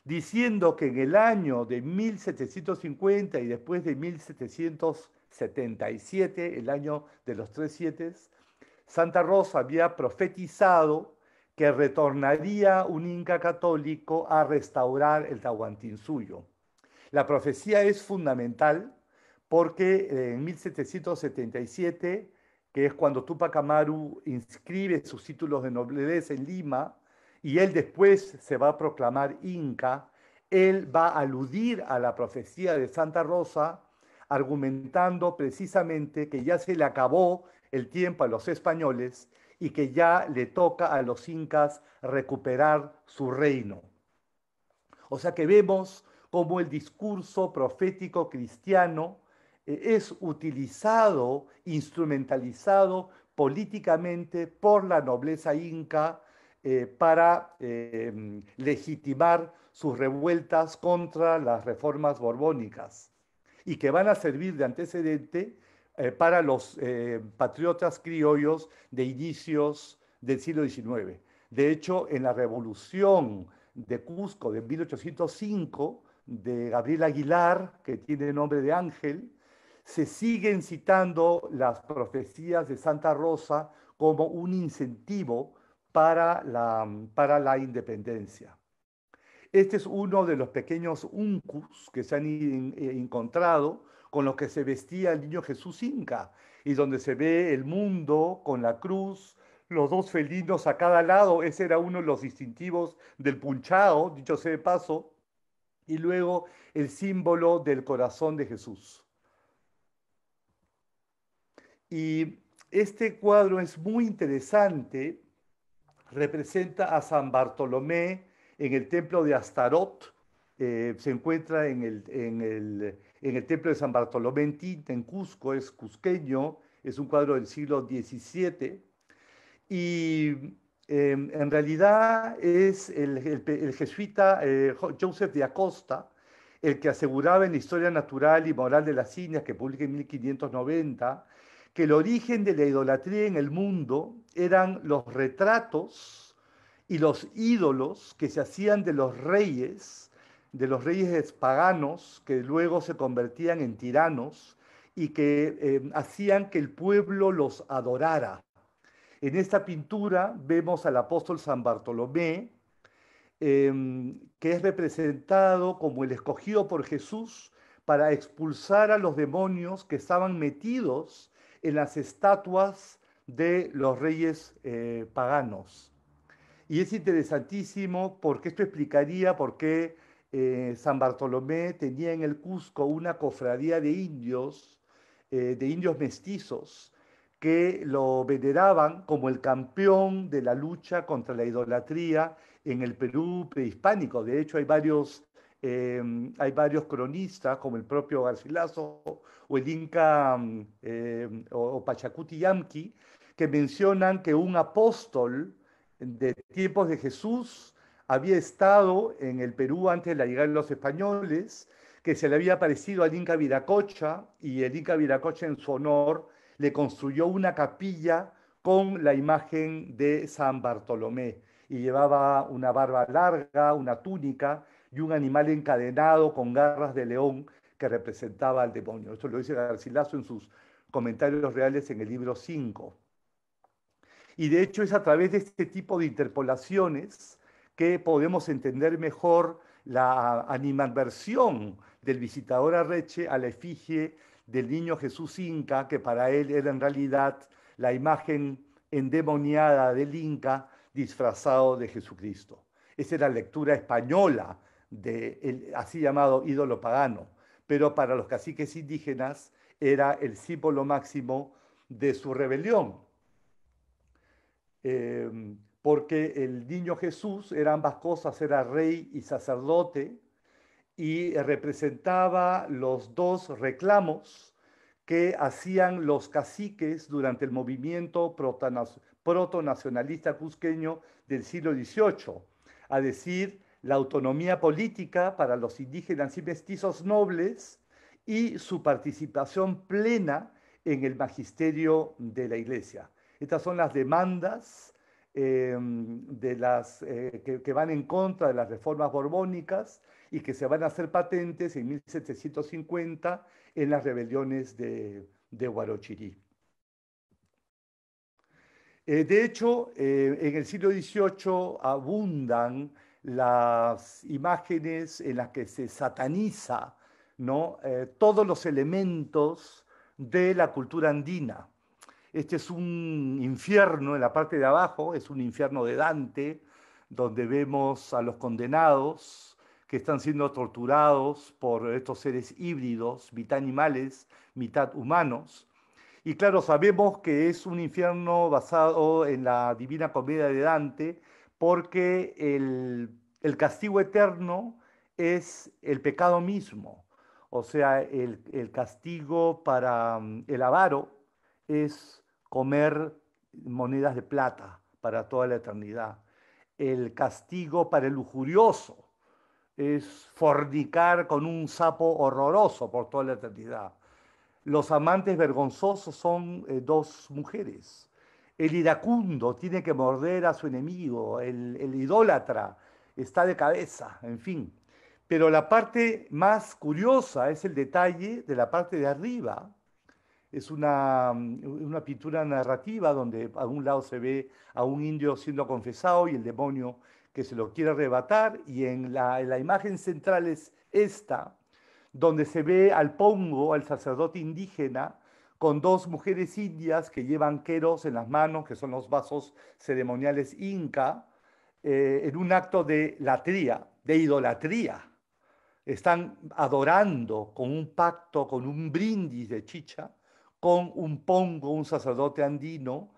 diciendo que en el año de 1750 y después de 1777, el año de los tres sietes Santa Rosa había profetizado que retornaría un inca católico a restaurar el suyo La profecía es fundamental porque eh, en 1777, que es cuando Tupac Amaru inscribe sus títulos de nobleza en Lima y él después se va a proclamar inca, él va a aludir a la profecía de Santa Rosa argumentando precisamente que ya se le acabó el tiempo a los españoles y que ya le toca a los incas recuperar su reino. O sea que vemos cómo el discurso profético cristiano eh, es utilizado, instrumentalizado políticamente por la nobleza inca eh, para em, legitimar sus revueltas contra las reformas borbónicas y que van a servir de antecedente eh, para los eh, patriotas criollos de inicios del siglo XIX. De hecho, en la revolución de Cusco de 1805, de Gabriel Aguilar, que tiene el nombre de Ángel, se siguen citando las profecías de Santa Rosa como un incentivo para la, para la independencia. Este es uno de los pequeños uncus que se han eh, encontrado con lo que se vestía el niño Jesús Inca, y donde se ve el mundo con la cruz, los dos felinos a cada lado, ese era uno de los distintivos del punchao, dicho sea de paso, y luego el símbolo del corazón de Jesús. Y este cuadro es muy interesante, representa a San Bartolomé en el templo de Astarot, eh, se encuentra en el, en, el, templo de San Bartolomé en Tinta, en Cusco, es cusqueño, es un cuadro del siglo XVII. Y em, en realidad es el, jesuita eh, Joseph de Acosta el que aseguraba en la Historia Natural y Moral de las Indias, que publica en 1590, que el origen de la idolatría en el mundo eran los retratos y los ídolos que se hacían de los reyes de los reyes paganos que luego se convertían en tiranos y que eh, hacían que el pueblo los adorara. En esta pintura vemos al apóstol San Bartolomé, em, que es representado como el escogido por Jesús para expulsar a los demonios que estaban metidos en las estatuas de los reyes eh, paganos. Y es interesantísimo porque esto explicaría por qué eh, San Bartolomé tenía en el Cusco una cofradía de indios, eh, de indios mestizos, que lo veneraban como el campeón de la lucha contra la idolatría en el Perú prehispánico. De hecho, hay varios, em, hay varios cronistas, como el propio Garcilaso o el Inca mm, em, Pachacuti Yamqui, que mencionan que un apóstol de tiempos de Jesús había estado en el Perú antes de la llegada de los españoles, que se le había parecido al Inca Viracocha y el Inca Viracocha en su honor le construyó una capilla con la imagen de San Bartolomé y llevaba una barba larga, una túnica y un animal encadenado con garras de león que representaba al demonio. Esto lo dice Garcilaso en sus comentarios reales en el libro 5. Y de hecho es a través de este tipo de interpolaciones que podemos entender mejor la animadversión del visitador Arreche a la efigie del niño Jesús Inca, que para él era en realidad la imagen endemoniada del Inca disfrazado de Jesucristo. Esa es la lectura española del así llamado ídolo pagano, pero para los caciques indígenas era el símbolo máximo de su rebelión. Eh, porque el niño Jesús era ambas cosas, era rey y sacerdote, y representaba los dos reclamos que hacían los caciques durante el movimiento nacionalista cusqueño del siglo XVIII, a decir, la autonomía política para los indígenas y mestizos nobles y su participación plena en el magisterio de la Iglesia. Estas son las demandas Em, de las, eh, que, van en contra de las reformas borbónicas y que se van a hacer patentes en 1750 en las rebeliones de, de Huarochirí. Eh, de hecho, eh, en el siglo XVIII abundan las imágenes en las que se sataniza todos los elementos de la cultura andina. Este es un infierno en la parte de abajo, es un infierno de Dante, donde vemos a los condenados que están siendo torturados por estos seres híbridos, mitad animales, mitad humanos. Y claro, sabemos que es un infierno basado en la Divina Comedia de Dante, porque el, castigo eterno es el pecado mismo. O sea, el castigo para mm, el avaro es comer monedas de plata para toda la eternidad. El castigo para el lujurioso es fornicar con un sapo horroroso por toda la eternidad. Los amantes vergonzosos son eh, dos mujeres. El iracundo tiene que morder a su enemigo. El, el idólatra está de cabeza, en fin. Pero la parte más curiosa es el detalle de la parte de arriba, es mm, una, pintura narrativa donde a un lado se ve a un indio siendo confesado y el demonio que se lo quiere arrebatar y en la, imagen central es esta, donde se ve al pongo, al sacerdote indígena, con dos mujeres indias que llevan queros en las manos, que son los vasos ceremoniales inca, eh, en un acto de latría, de idolatría. Están adorando con un pacto, con un brindis de chicha, con un pongo, un sacerdote andino,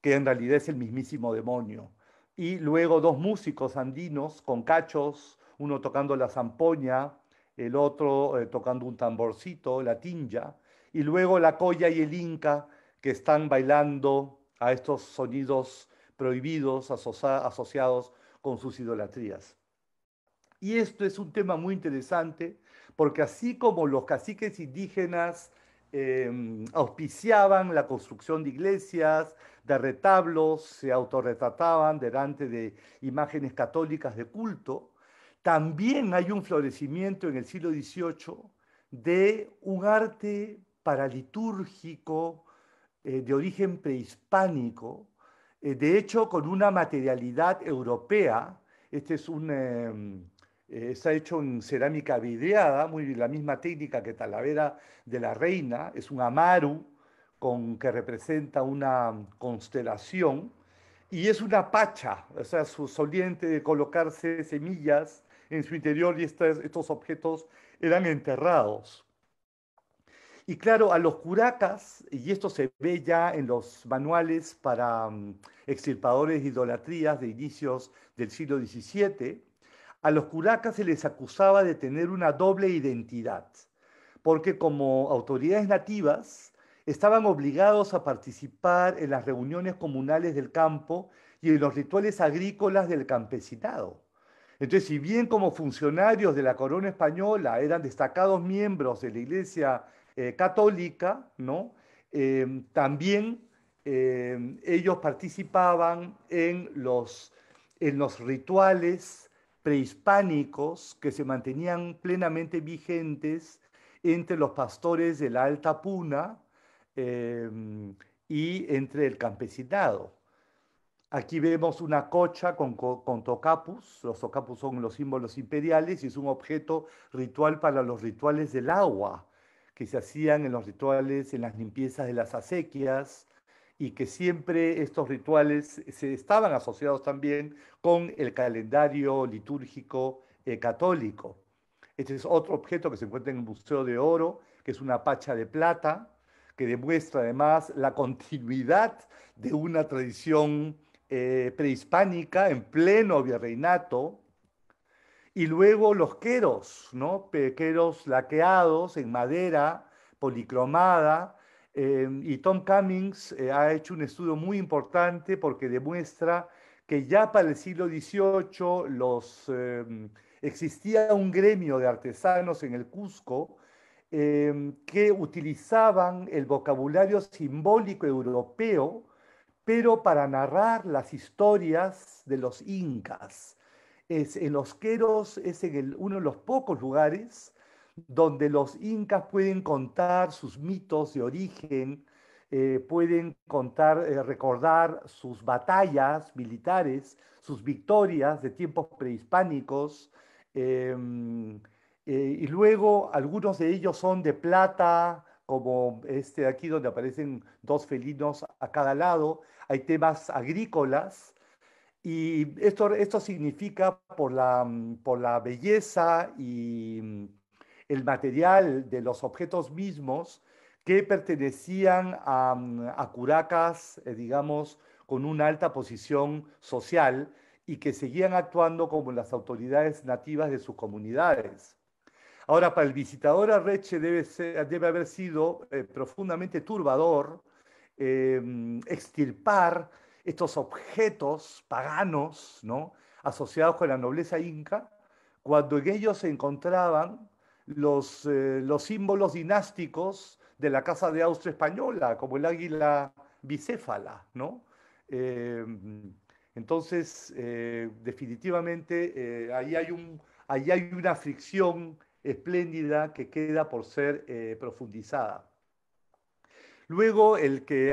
que en realidad es el mismísimo demonio. Y luego dos músicos andinos con cachos, uno tocando la zampoña, el otro eh, tocando un tamborcito, la tinja, y luego la colla y el inca que están bailando a estos sonidos prohibidos asociados con sus idolatrías. Y esto es un tema muy interesante porque así como los caciques indígenas Em, auspiciaban la construcción de iglesias, de retablos, se autorretrataban delante de imágenes católicas de culto. También hay un florecimiento en el siglo XVIII de un arte paralitúrgico eh, de origen prehispánico, eh, de hecho con una materialidad europea. Este es un em, está eh, hecho en cerámica vidriada, muy la misma técnica que Talavera de la Reina, es un amaru con, que representa una constelación y es una pacha, o sea, su soliente de colocarse semillas en su interior y estos, objetos eran enterrados. Y claro, a los curacas, y esto se ve ya en los manuales para mm, extirpadores de idolatrías de inicios del siglo XVII, a los curacas se les acusaba de tener una doble identidad, porque como autoridades nativas estaban obligados a participar en las reuniones comunales del campo y en los rituales agrícolas del campesinado. Entonces, si bien como funcionarios de la corona española eran destacados miembros de la Iglesia eh, católica, ¿no? Em, también em, ellos participaban en los rituales prehispánicos que se mantenían plenamente vigentes entre los pastores de la Alta Puna em, y entre el campesinado. Aquí vemos una cocha con, tocapus. Los tocapus son los símbolos imperiales y es un objeto ritual para los rituales del agua que se hacían en los rituales, en las limpiezas de las acequias, y que siempre estos rituales se estaban asociados también con el calendario litúrgico eh, católico. Este es otro objeto que se encuentra en el Museo de Oro, que es una pacha de plata, que demuestra además la continuidad de una tradición eh, prehispánica en pleno virreinato. Y luego los queros, ¿no? Queros laqueados en madera policromada, Em, y Tom Cummings eh, ha hecho un estudio muy importante porque demuestra que ya para el siglo XVIII em, existía un gremio de artesanos en el Cusco em, que utilizaban el vocabulario simbólico europeo, pero para narrar las historias de los incas. en Los Queros es uno de los pocos lugares donde los incas pueden contar sus mitos de origen, eh, pueden contar, eh, recordar sus batallas militares, sus victorias de tiempos prehispánicos, em, eh, y luego algunos de ellos son de plata, como este de aquí donde aparecen dos felinos a cada lado, hay temas agrícolas, y esto, esto significa por la, por la belleza y el material de los objetos mismos que pertenecían a, mm, curacas, eh, digamos, con una alta posición social y que seguían actuando como las autoridades nativas de sus comunidades. Ahora, para el visitador Arreche debe, debe haber sido eh, profundamente turbador eh, extirpar estos objetos paganos ¿no? asociados con la nobleza inca, cuando en ellos se encontraban eh, los, símbolos dinásticos de la Casa de Austria Española, como el águila bicéfala, eh, entonces, eh, definitivamente, ahí, hay una fricción espléndida que queda por ser profundizada. Luego, los que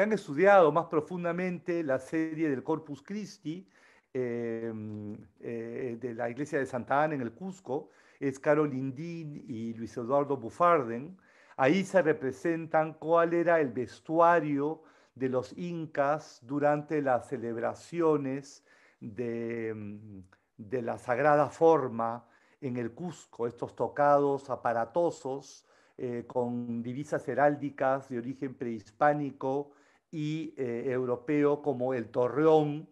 han estudiado más profundamente la serie del Corpus Christi, de la iglesia de Santa Ana en el Cusco, es Carol Indín y Luis Eduardo Bufarden. Ahí se representan cuál era el vestuario de los incas durante las celebraciones de, mm, la Sagrada Forma en el Cusco, estos tocados aparatosos eh, con divisas heráldicas de origen prehispánico y eh, europeo como el torreón,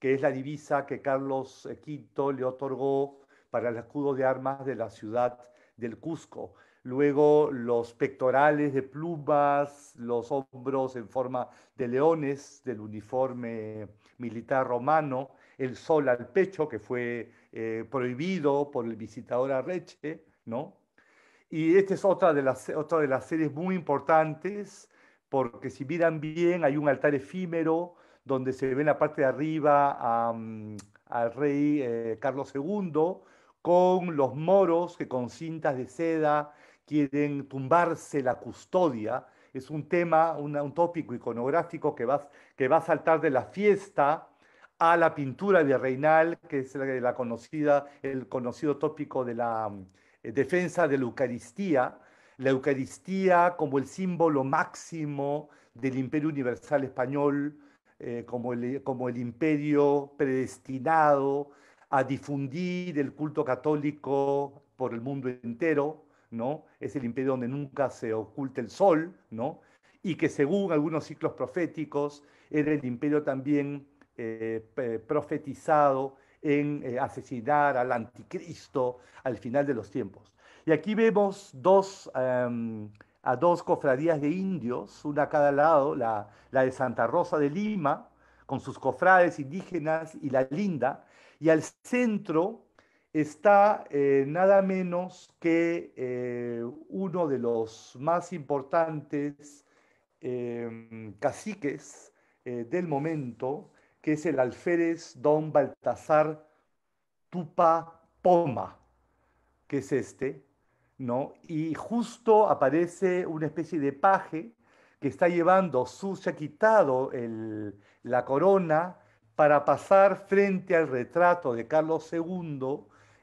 que es la divisa que Carlos eh, V le otorgó para el escudo de armas de la ciudad del Cusco. Luego los pectorales de plumas, los hombros en forma de leones del uniforme militar romano, el sol al pecho que fue eh, prohibido por el visitador Arreche, ¿no? Y esta es otra de, las, otra de las series muy importantes, porque si miran bien, hay un altar efímero donde se ve en la parte de arriba al rey eh, Carlos II con los moros que con cintas de seda quieren tumbarse la custodia. Es un tema, un tópico iconográfico que va, que a saltar de la fiesta a la pintura de reinal que es la, el conocido tópico de la eh, defensa de la Eucaristía, la Eucaristía como el símbolo máximo del imperio universal español, eh, como el imperio predestinado a difundir el culto católico por el mundo entero, ¿no? Es el imperio donde nunca se oculta el sol, ¿no? Y que según algunos ciclos proféticos era el imperio también eh, profetizado en eh, asesinar al anticristo al final de los tiempos. Y aquí vemos dos, em, a dos cofradías de indios, una a cada lado, la, la de Santa Rosa de Lima, con sus cofrades indígenas y la linda, y al centro está eh, nada menos que eh, uno de los más importantes em, caciques eh, del momento, que es el alférez don Baltasar Tupa Poma, que es este, ¿no? Y justo aparece una especie de paje que está llevando su, se ha quitado la corona para pasar frente al retrato de Carlos II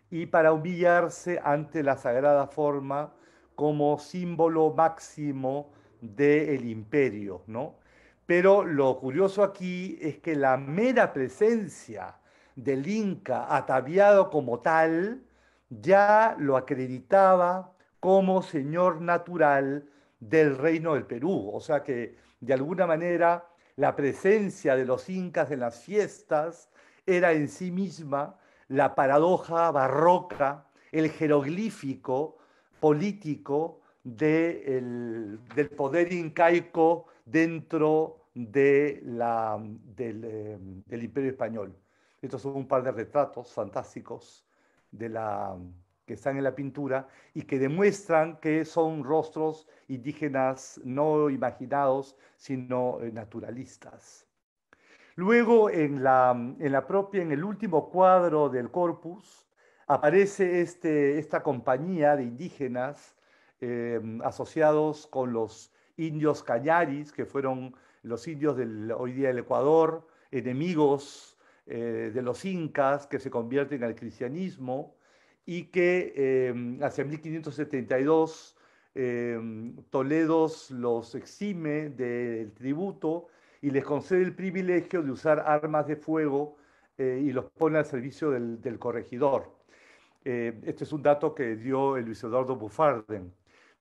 y para humillarse ante la sagrada forma como símbolo máximo del imperio, ¿no? Pero lo curioso aquí es que la mera presencia del Inca ataviado como tal ya lo acreditaba como señor natural del reino del Perú, o sea que de alguna manera la presencia de los incas en las fiestas era en sí misma la paradoja barroca, el jeroglífico político del poder incaico dentro de la, eh, del imperio español. Estos son un par de retratos fantásticos de la que están en la pintura y que demuestran que son rostros indígenas no imaginados, sino eh, naturalistas. Luego, en la, en propia, en el último cuadro del corpus, aparece este, esta compañía de indígenas em, asociados con los indios cañaris, que fueron los indios del hoy día del Ecuador, enemigos eh, de los incas que se convierten al cristianismo, y que em, hacia 1572 em, Toledo los exime del tributo y les concede el privilegio de usar armas de fuego eh, y los pone al servicio del, corregidor. Eh, este es un dato que dio el Luis Eduardo Bufarden.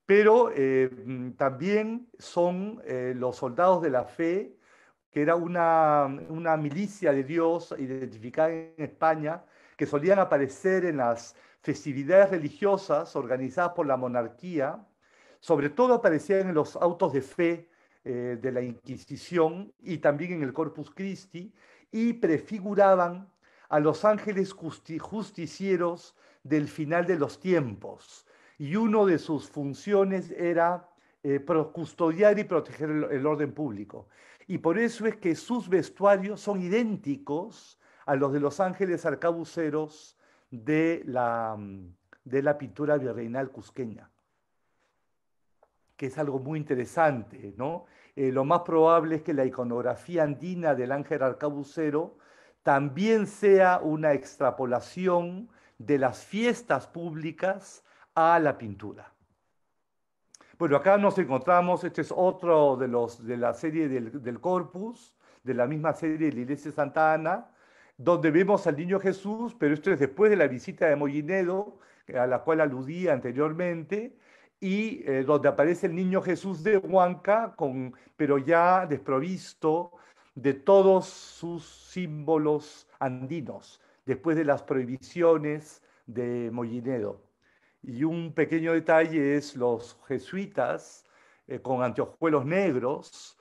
Pero eh, mm, también son los soldados de la fe, que era una, una milicia de Dios identificada en España, que solían aparecer en las festividades religiosas organizadas por la monarquía, sobre todo aparecían en los autos de fe eh, de la Inquisición y también en el Corpus Christi, y prefiguraban a los ángeles justicieros del final de los tiempos. Y una de sus funciones era eh, custodiar y proteger el orden público. Y por eso es que sus vestuarios son idénticos a los de los ángeles arcabuceros Mm, de la, pintura virreinal cusqueña, que es algo muy interesante, ¿no? Eh, lo más probable es que la iconografía andina del ángel arcabucero también sea una extrapolación de las fiestas públicas a la pintura. Bueno, acá nos encontramos, este es otro de, los, de la serie del, del corpus, de la misma serie de la Iglesia Santa Ana, donde vemos al niño Jesús, pero esto es después de la visita de Mollinedo, a la cual aludí anteriormente, y eh, donde aparece el niño Jesús de Huanca, con, pero ya desprovisto de todos sus símbolos andinos, después de las prohibiciones de Mollinedo. Y un pequeño detalle es los jesuitas eh, con anteojuelos negros.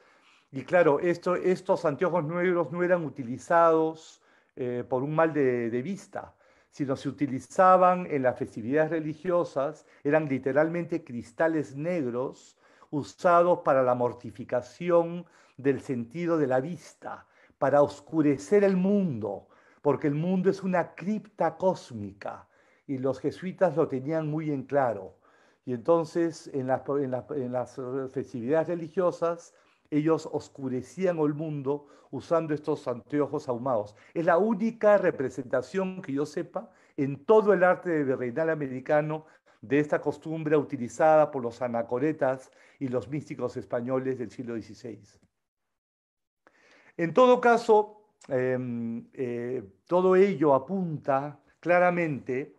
Y claro, estos anteojos negros no eran utilizados eh, por un mal de, de vista, sino se utilizaban en las festividades religiosas, eran literalmente cristales negros usados para la mortificación del sentido de la vista, para oscurecer el mundo, porque el mundo es una cripta cósmica y los jesuitas lo tenían muy en claro. Y entonces en las festividades religiosas ellos oscurecían el mundo usando estos anteojos ahumados. Es la única representación que yo sepa en todo el arte de virreinal americano de esta costumbre utilizada por los anacoretas y los místicos españoles del siglo XVI. En todo caso, em, eh, todo ello apunta claramente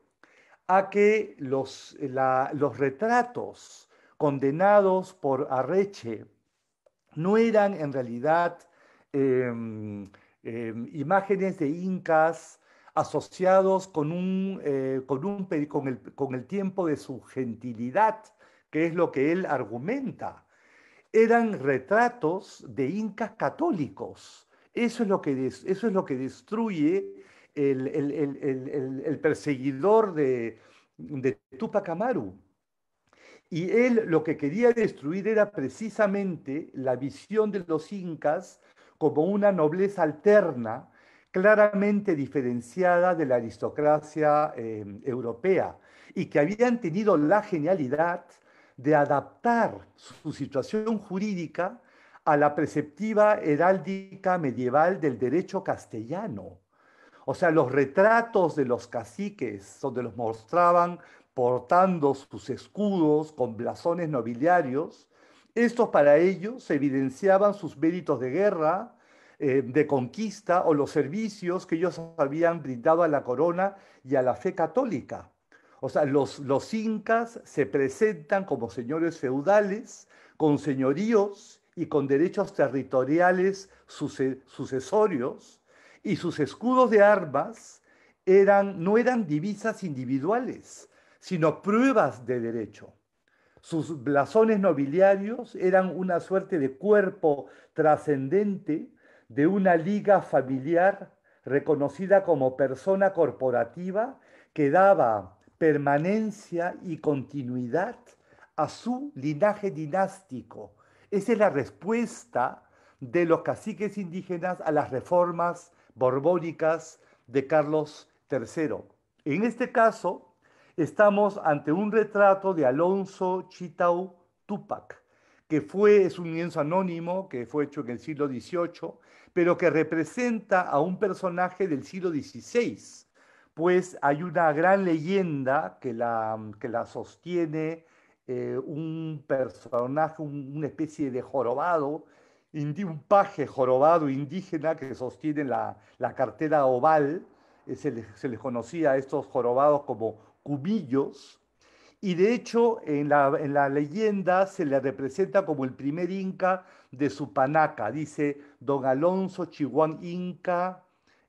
a que los, los retratos condenados por Arreche no eran en realidad em, em, imágenes de incas asociados con, un, eh, con, el, tiempo de su gentilidad, que es lo que él argumenta. Eran retratos de incas católicos. Eso es lo que, eso es lo que destruye el, perseguidor de, de Tupac Amaru. Y él lo que quería destruir era precisamente la visión de los incas como una nobleza alterna, claramente diferenciada de la aristocracia em, europea, y que habían tenido la genialidad de adaptar su situación jurídica a la preceptiva heráldica medieval del derecho castellano. O sea, los retratos de los caciques donde los mostraban portando sus escudos con blasones nobiliarios, estos para ellos evidenciaban sus méritos de guerra, eh, de conquista o los servicios que ellos habían brindado a la corona y a la fe católica. O sea, los, incas se presentan como señores feudales, con señoríos y con derechos territoriales sucesorios, y sus escudos de armas eran, no eran divisas individuales, sino pruebas de derecho. Sus blasones nobiliarios eran una suerte de cuerpo trascendente de una liga familiar reconocida como persona corporativa que daba permanencia y continuidad a su linaje dinástico. Esa es la respuesta de los caciques indígenas a las reformas borbónicas de Carlos III. En este caso, Estamos ante un retrato de Alonso Chitau Tupac, que fue, es un lienzo anónimo que fue hecho en el siglo XVIII, pero que representa a un personaje del siglo XVI, pues hay una gran leyenda que la, que la sostiene eh, un personaje, una especie de jorobado, un paje jorobado indígena que sostiene la, cartera oval, eh, se se les, conocía a estos jorobados como cubillos, y de hecho en la, en la, leyenda se le representa como el primer inca de su panaca dice don Alonso Chihuán Inca,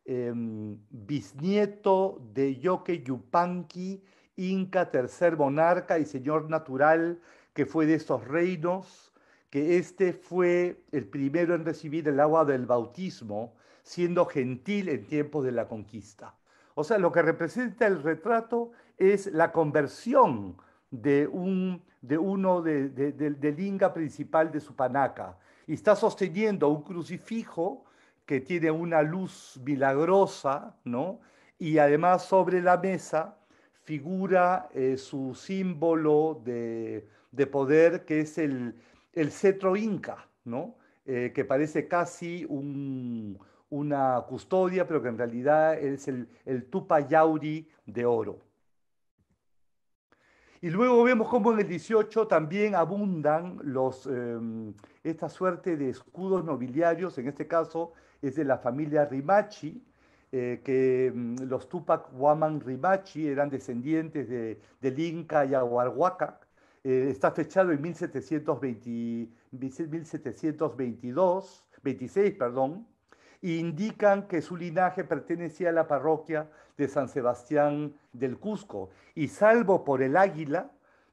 em, bisnieto de yoke Yupanqui, inca tercer monarca y señor natural que fue de estos reinos, que este fue el primero en recibir el agua del bautismo, siendo gentil en tiempos de la conquista. O sea, lo que representa el retrato es la conversión de, un, de uno de, del inga principal de panaca. Y está sosteniendo un crucifijo que tiene una luz milagrosa, ¿no? Y además sobre la mesa figura eh, su símbolo de, poder, que es el, cetro inca, ¿no? Eh, que parece casi una custodia, pero que en realidad es el, el de oro. Y luego vemos cómo en el 18 también abundan los, em, esta suerte de escudos nobiliarios, en este caso es de la familia Rimachi, eh, que em, los Tupac Huaman Rimachi eran descendientes de, del Inca y Aguarhuaca. Eh, está fechado en 1720, 1722, 26, perdón, indican que su linaje pertenecía a la parroquia de San Sebastián del Cusco. Y salvo por el águila,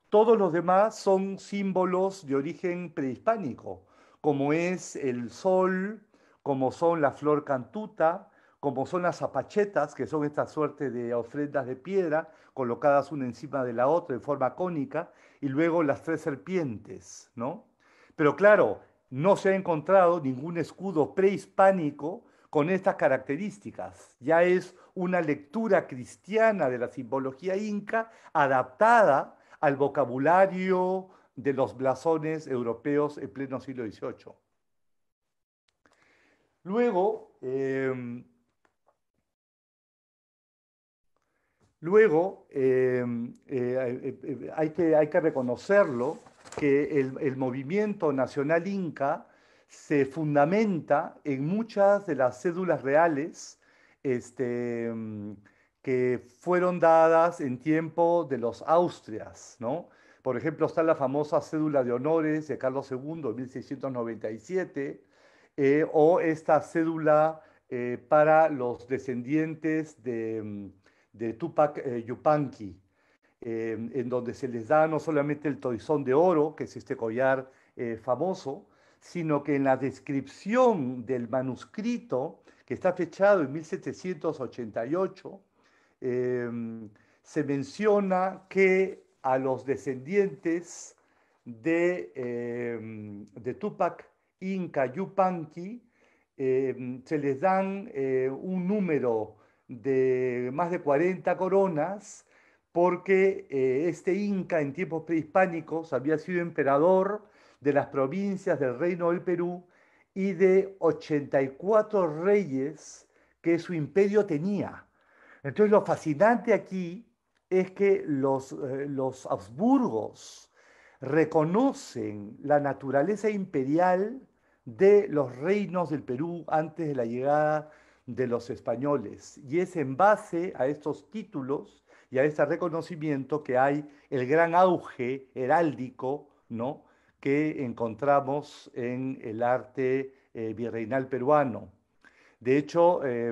todos los demás son símbolos de origen prehispánico, como es el sol, como son la flor cantuta, como son las zapachetas, que son esta suerte de ofrendas de piedra colocadas una encima de la otra de forma cónica, y luego las tres serpientes, ¿no? Pero claro, no se ha encontrado ningún escudo prehispánico con estas características. Ya es una lectura cristiana de la simbología inca adaptada al vocabulario de los blasones europeos en pleno siglo XVIII. Luego, em, luego em, eh, eh, eh, hay, que, hay que reconocerlo, que el, movimiento nacional inca se fundamenta en muchas de las cédulas reales este, que fueron dadas en tiempo de los Austrias, Por ejemplo, está la famosa cédula de honores de Carlos II, 1697, eh, o esta cédula eh, para los descendientes de, de Tupac eh, Yupanqui, Em, en donde se les da no solamente el toisón de oro, que es este collar eh, famoso, sino que en la descripción del manuscrito, que está fechado en 1788, em, se menciona que a los descendientes de, em, Tupac Inca Yupanqui se les dan eh, un número de más de 40 coronas porque eh, este inca en tiempos prehispánicos había sido emperador de las provincias del Reino del Perú y de 84 reyes que su imperio tenía. Entonces lo fascinante aquí es que los, eh, los Habsburgos reconocen la naturaleza imperial de los reinos del Perú antes de la llegada de los españoles. Y es en base a estos títulos y a este reconocimiento que hay el gran auge heráldico, ¿no? que encontramos en el arte eh, virreinal peruano. De hecho, eh,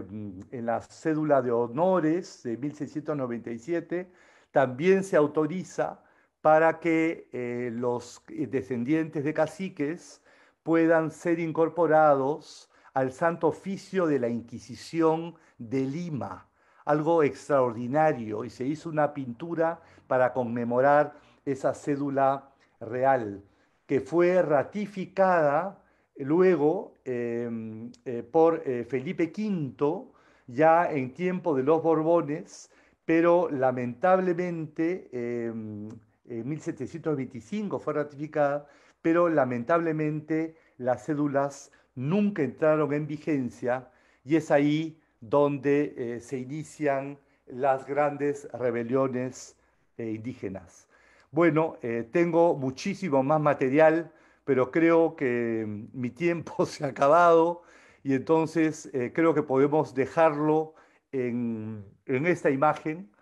en la cédula de honores de 1697 también se autoriza para que eh, los descendientes de caciques puedan ser incorporados al Santo Oficio de la Inquisición de Lima algo extraordinario y se hizo una pintura para conmemorar esa cédula real, que fue ratificada luego em, eh, por eh, Felipe V ya en tiempo de los Borbones, pero lamentablemente em, en 1725 fue ratificada, pero lamentablemente las cédulas nunca entraron en vigencia y es ahí donde eh, se inician las grandes rebeliones eh, indígenas. Bueno, eh, tengo muchísimo más material, pero creo que mm, mi tiempo se ha acabado y entonces creo que podemos dejarlo en, esta imagen,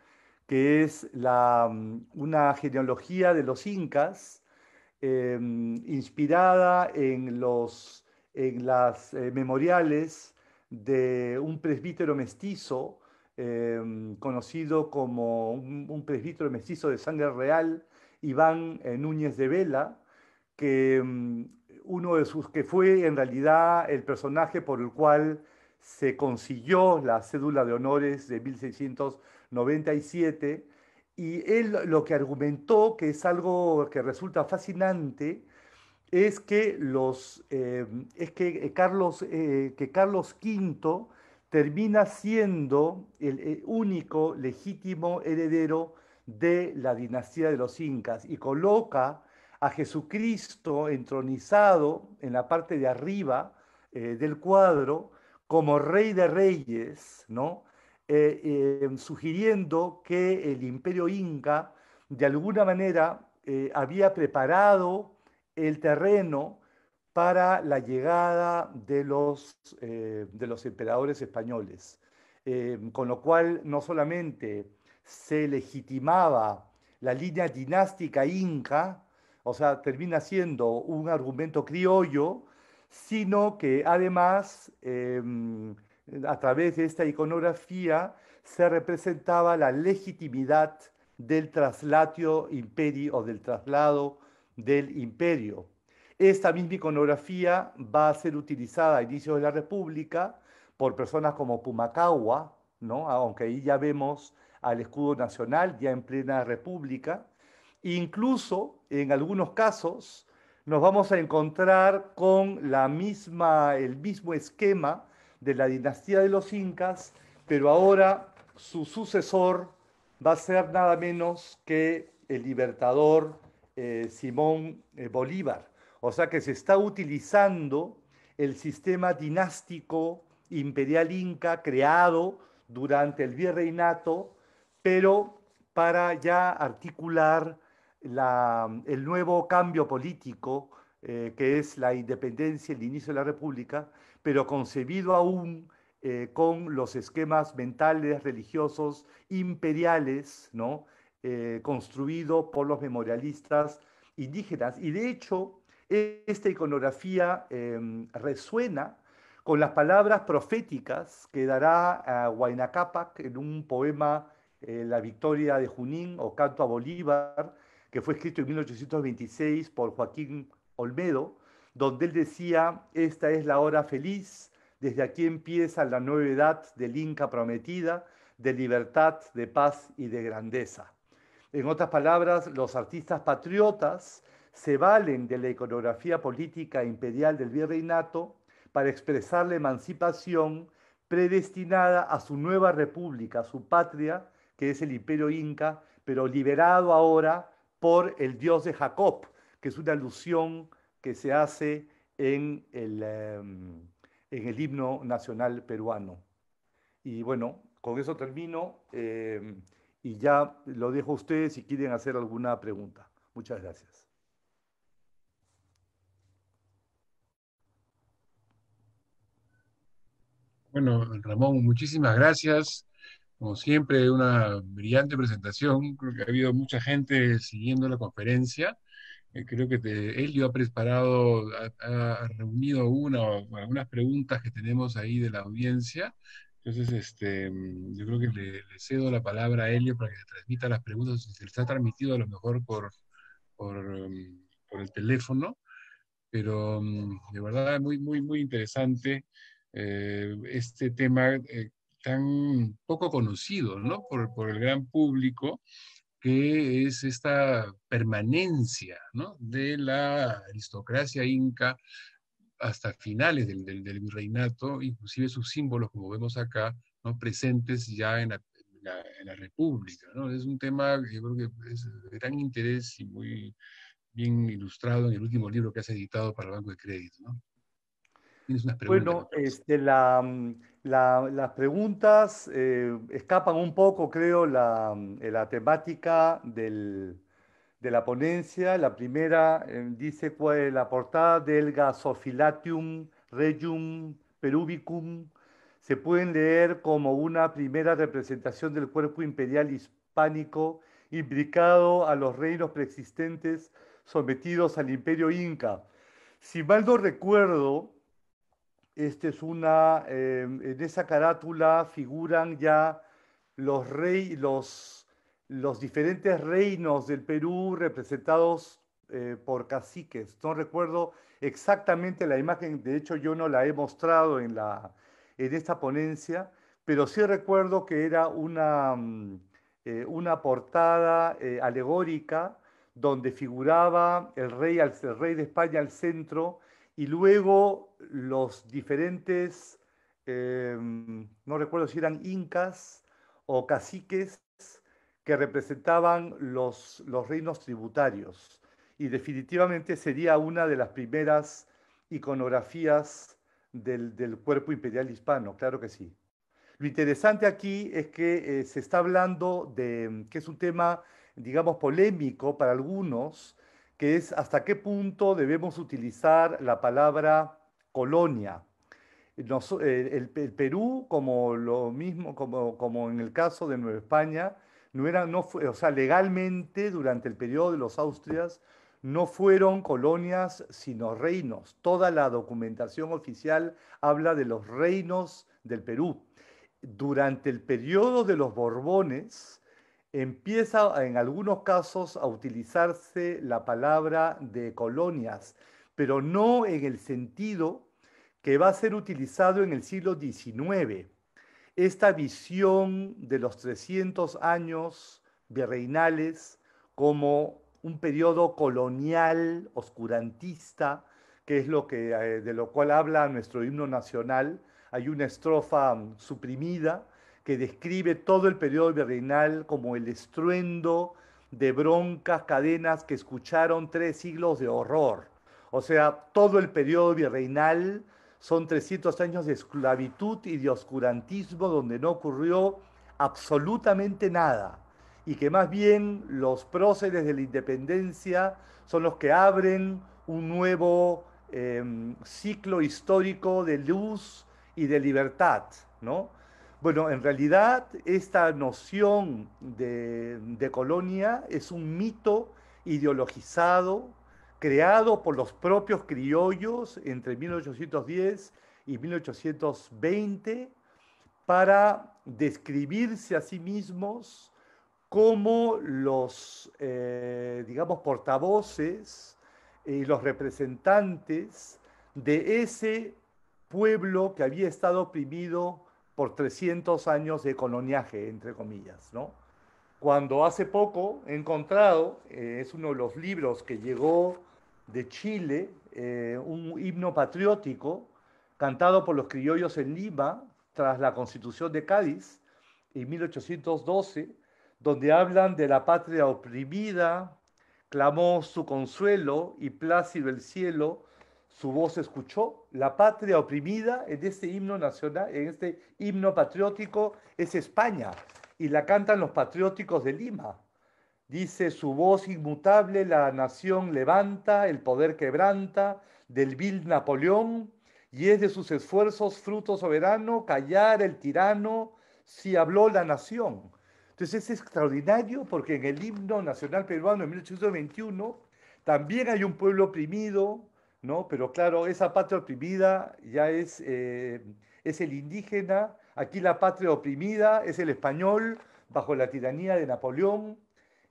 que es mm, una genealogía de los incas em, inspirada en las memoriales de un presbítero mestizo, em, conocido como un, presbítero mestizo de sangre real, Iván eh, Núñez de Vela, que em, uno de sus que fue en realidad el personaje por el cual se consiguió la cédula de honores de 1697 y él lo que argumentó que es algo que resulta fascinante es que, los, eh, es que, eh, Carlos, eh, que Carlos V termina siendo el único legítimo heredero de la dinastía de los incas y coloca a Jesucristo entronizado en la parte de arriba del cuadro como rey de reyes, ¿no? sugiriendo que el imperio inca de alguna manera había preparado el terreno para la llegada de los, eh, de los emperadores españoles, eh, con lo cual no solamente se legitimaba la línea dinástica inca, o sea, termina siendo un argumento criollo, sino que además em, a través de esta iconografía se representaba la legitimidad del traslatio imperio o del traslado del imperio. Esta misma iconografía va a ser utilizada a inicios de la República por personas como Pumacagua, ¿no? aunque ahí ya vemos al escudo nacional ya en plena República. Incluso en algunos casos nos vamos a encontrar con la misma, el mismo esquema de la dinastía de los incas, pero ahora su sucesor va a ser nada menos que el libertador eh, Simón eh, Bolívar. O sea que se está utilizando el sistema dinástico imperial inca creado durante el virreinato, pero para ya articular el nuevo cambio político eh, que es la independencia, el inicio de la república, pero concebido aún con los esquemas mentales, religiosos, imperiales, ¿no? Eh, construido por los memorialistas indígenas. Y de hecho, e, esta iconografía em, resuena con las palabras proféticas que dará a Huayna en un poema, eh, La Victoria de Junín o Canto a Bolívar, que fue escrito en 1826 por Joaquín Olmedo, donde él decía, esta es la hora feliz, desde aquí empieza la nueva edad del Inca prometida, de libertad, de paz y de grandeza. En otras palabras, los artistas patriotas se valen de la iconografía política e imperial del virreinato para expresar la emancipación predestinada a su nueva república, a su patria, que es el imperio inca, pero liberado ahora por el dios de Jacob, que es una alusión que se hace en el, em, en el himno nacional peruano. Y bueno, con eso termino. Em, y ya lo dejo a ustedes si quieren hacer alguna pregunta. Muchas gracias. Bueno, Ramón, muchísimas gracias. Como siempre, una brillante presentación. Creo que ha habido mucha gente siguiendo la conferencia. Eh, creo que Elio ha preparado, ha, reunido una algunas preguntas que tenemos ahí de la audiencia entonces, este, mm, yo creo que le, cedo la palabra a Helio para que transmita las preguntas. Si se les ha transmitido a lo mejor por, por, mm, el teléfono, pero mm, de verdad muy, muy, muy interesante eh, este tema eh, tan poco conocido por, el gran público, que es esta permanencia de la aristocracia inca hasta finales del, del, virreinato, inclusive sus símbolos, como vemos acá, ¿no? presentes ya en la, República. Es un tema que creo que es de gran interés y muy bien ilustrado en el último libro que has editado para el Banco de Crédito. Bueno, este, mm, las preguntas eh, escapan un poco, creo, la, mm, temática del de la ponencia. La primera eh, dice la portada del gasophilatium regium perubicum. Se pueden leer como una primera representación del cuerpo imperial hispánico implicado a los reinos preexistentes sometidos al imperio inca. Si mal no recuerdo, este es una, eh, en esa carátula figuran ya los, rey, los los diferentes reinos del Perú representados eh, por caciques. No recuerdo exactamente la imagen, de hecho yo no la he mostrado en, la, en esta ponencia, pero sí recuerdo que era una, mm, eh, una portada eh, alegórica donde figuraba el rey, el rey de España al centro y luego los diferentes, mm, no recuerdo si eran incas o caciques que representaban los, los reinos tributarios y definitivamente sería una de las primeras iconografías del, del cuerpo imperial hispano, claro que sí. Lo interesante aquí es que eh, se está hablando de que es un tema, digamos, polémico para algunos, que es hasta qué punto debemos utilizar la palabra colonia. Eh, el, el, Perú, como lo mismo, como, como en el caso de Nueva España, no eran, o sea, legalmente durante el periodo de los Austrias no fueron colonias sino reinos. Toda la documentación oficial habla de los reinos del Perú. Durante el periodo de los Borbones empieza en algunos casos a utilizarse la palabra de colonias, pero no en el sentido que va a ser utilizado en el siglo XIX esta visión de los 300 años virreinales como un periodo colonial, oscurantista, que es lo que, eh, de lo cual habla nuestro himno nacional. Hay una estrofa mm, suprimida que describe todo el periodo virreinal como el estruendo de broncas, cadenas que escucharon tres siglos de horror. O sea, todo el periodo virreinal son 300 años de esclavitud y de oscurantismo donde no ocurrió absolutamente nada y que más bien los próceres de la independencia son los que abren un nuevo em, ciclo histórico de luz y de libertad, ¿no? Bueno, en realidad esta noción de, de colonia es un mito ideologizado creado por los propios criollos entre 1810 y 1820 para describirse a sí mismos como los, eh, digamos, portavoces y los representantes de ese pueblo que había estado oprimido por 300 años de coloniaje, entre comillas, ¿no? Cuando hace poco he encontrado, eh, es uno de los libros que llegó de Chile, eh, un himno patriótico cantado por los criollos en Lima tras la constitución de Cádiz en 1812, donde hablan de la patria oprimida, clamó su consuelo y plácido el cielo, su voz escuchó. La patria oprimida en este himno nacional, en este himno patriótico es España y la cantan los patrióticos de Lima. Dice, su voz inmutable la nación levanta, el poder quebranta, del vil Napoleón, y es de sus esfuerzos fruto soberano callar el tirano si habló la nación. Entonces es extraordinario porque en el himno nacional peruano de 1821 también hay un pueblo oprimido, ¿no? Pero claro, esa patria oprimida ya es, eh, es el indígena, aquí la patria oprimida es el español bajo la tiranía de Napoleón,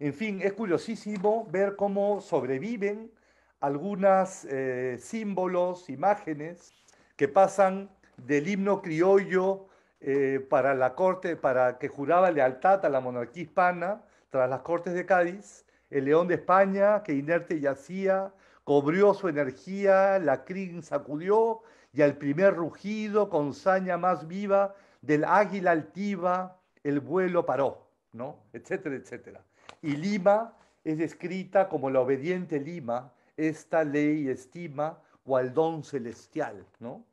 en fin, es curiosísimo ver cómo sobreviven algunos eh, símbolos, imágenes que pasan del himno criollo eh, para la corte, para que juraba lealtad a la monarquía hispana tras las cortes de Cádiz, el león de España que inerte yacía, cobrió su energía, la crin sacudió y al primer rugido con saña más viva del águila altiva el vuelo paró, ¿no? Etcétera, etcétera. Y Lima es descrita como la obediente Lima, esta ley estima o al don celestial, ¿no?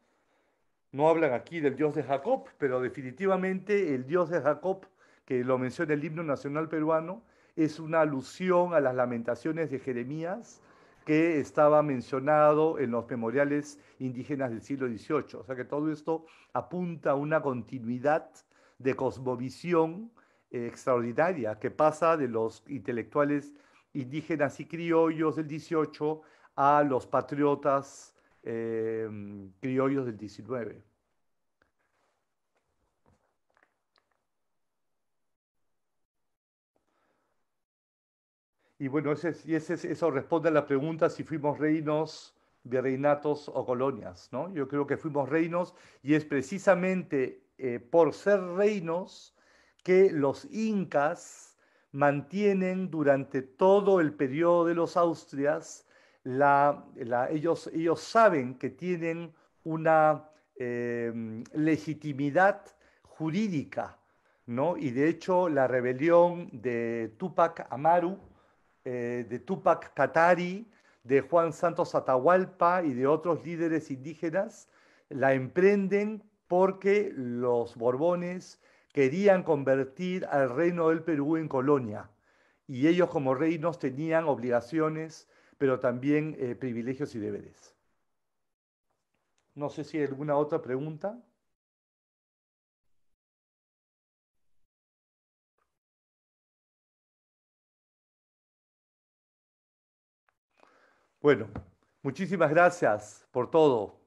No hablan aquí del Dios de Jacob, pero definitivamente el Dios de Jacob, que lo menciona el himno nacional peruano, es una alusión a las lamentaciones de Jeremías que estaba mencionado en los memoriales indígenas del siglo XVIII. O sea que todo esto apunta a una continuidad de cosmovisión extraordinaria que pasa de los intelectuales indígenas y criollos del 18 a los patriotas eh, criollos del 19. Y bueno, eso responde a la pregunta si fuimos reinos, de reinatos o colonias, ¿no? Yo creo que fuimos reinos y es precisamente eh, por ser reinos que los incas mantienen durante todo el periodo de los austrias, la, ellos, ellos saben que tienen una em, legitimidad jurídica, ¿no? Y de hecho la rebelión de Tupac Amaru, eh, de Tupac Katari, de Juan Santos Atahualpa y de otros líderes indígenas, la emprenden porque los borbones querían convertir al reino del Perú en colonia y ellos como reinos tenían obligaciones, pero también eh, privilegios y deberes. No sé si hay alguna otra pregunta. Bueno, muchísimas gracias por todo.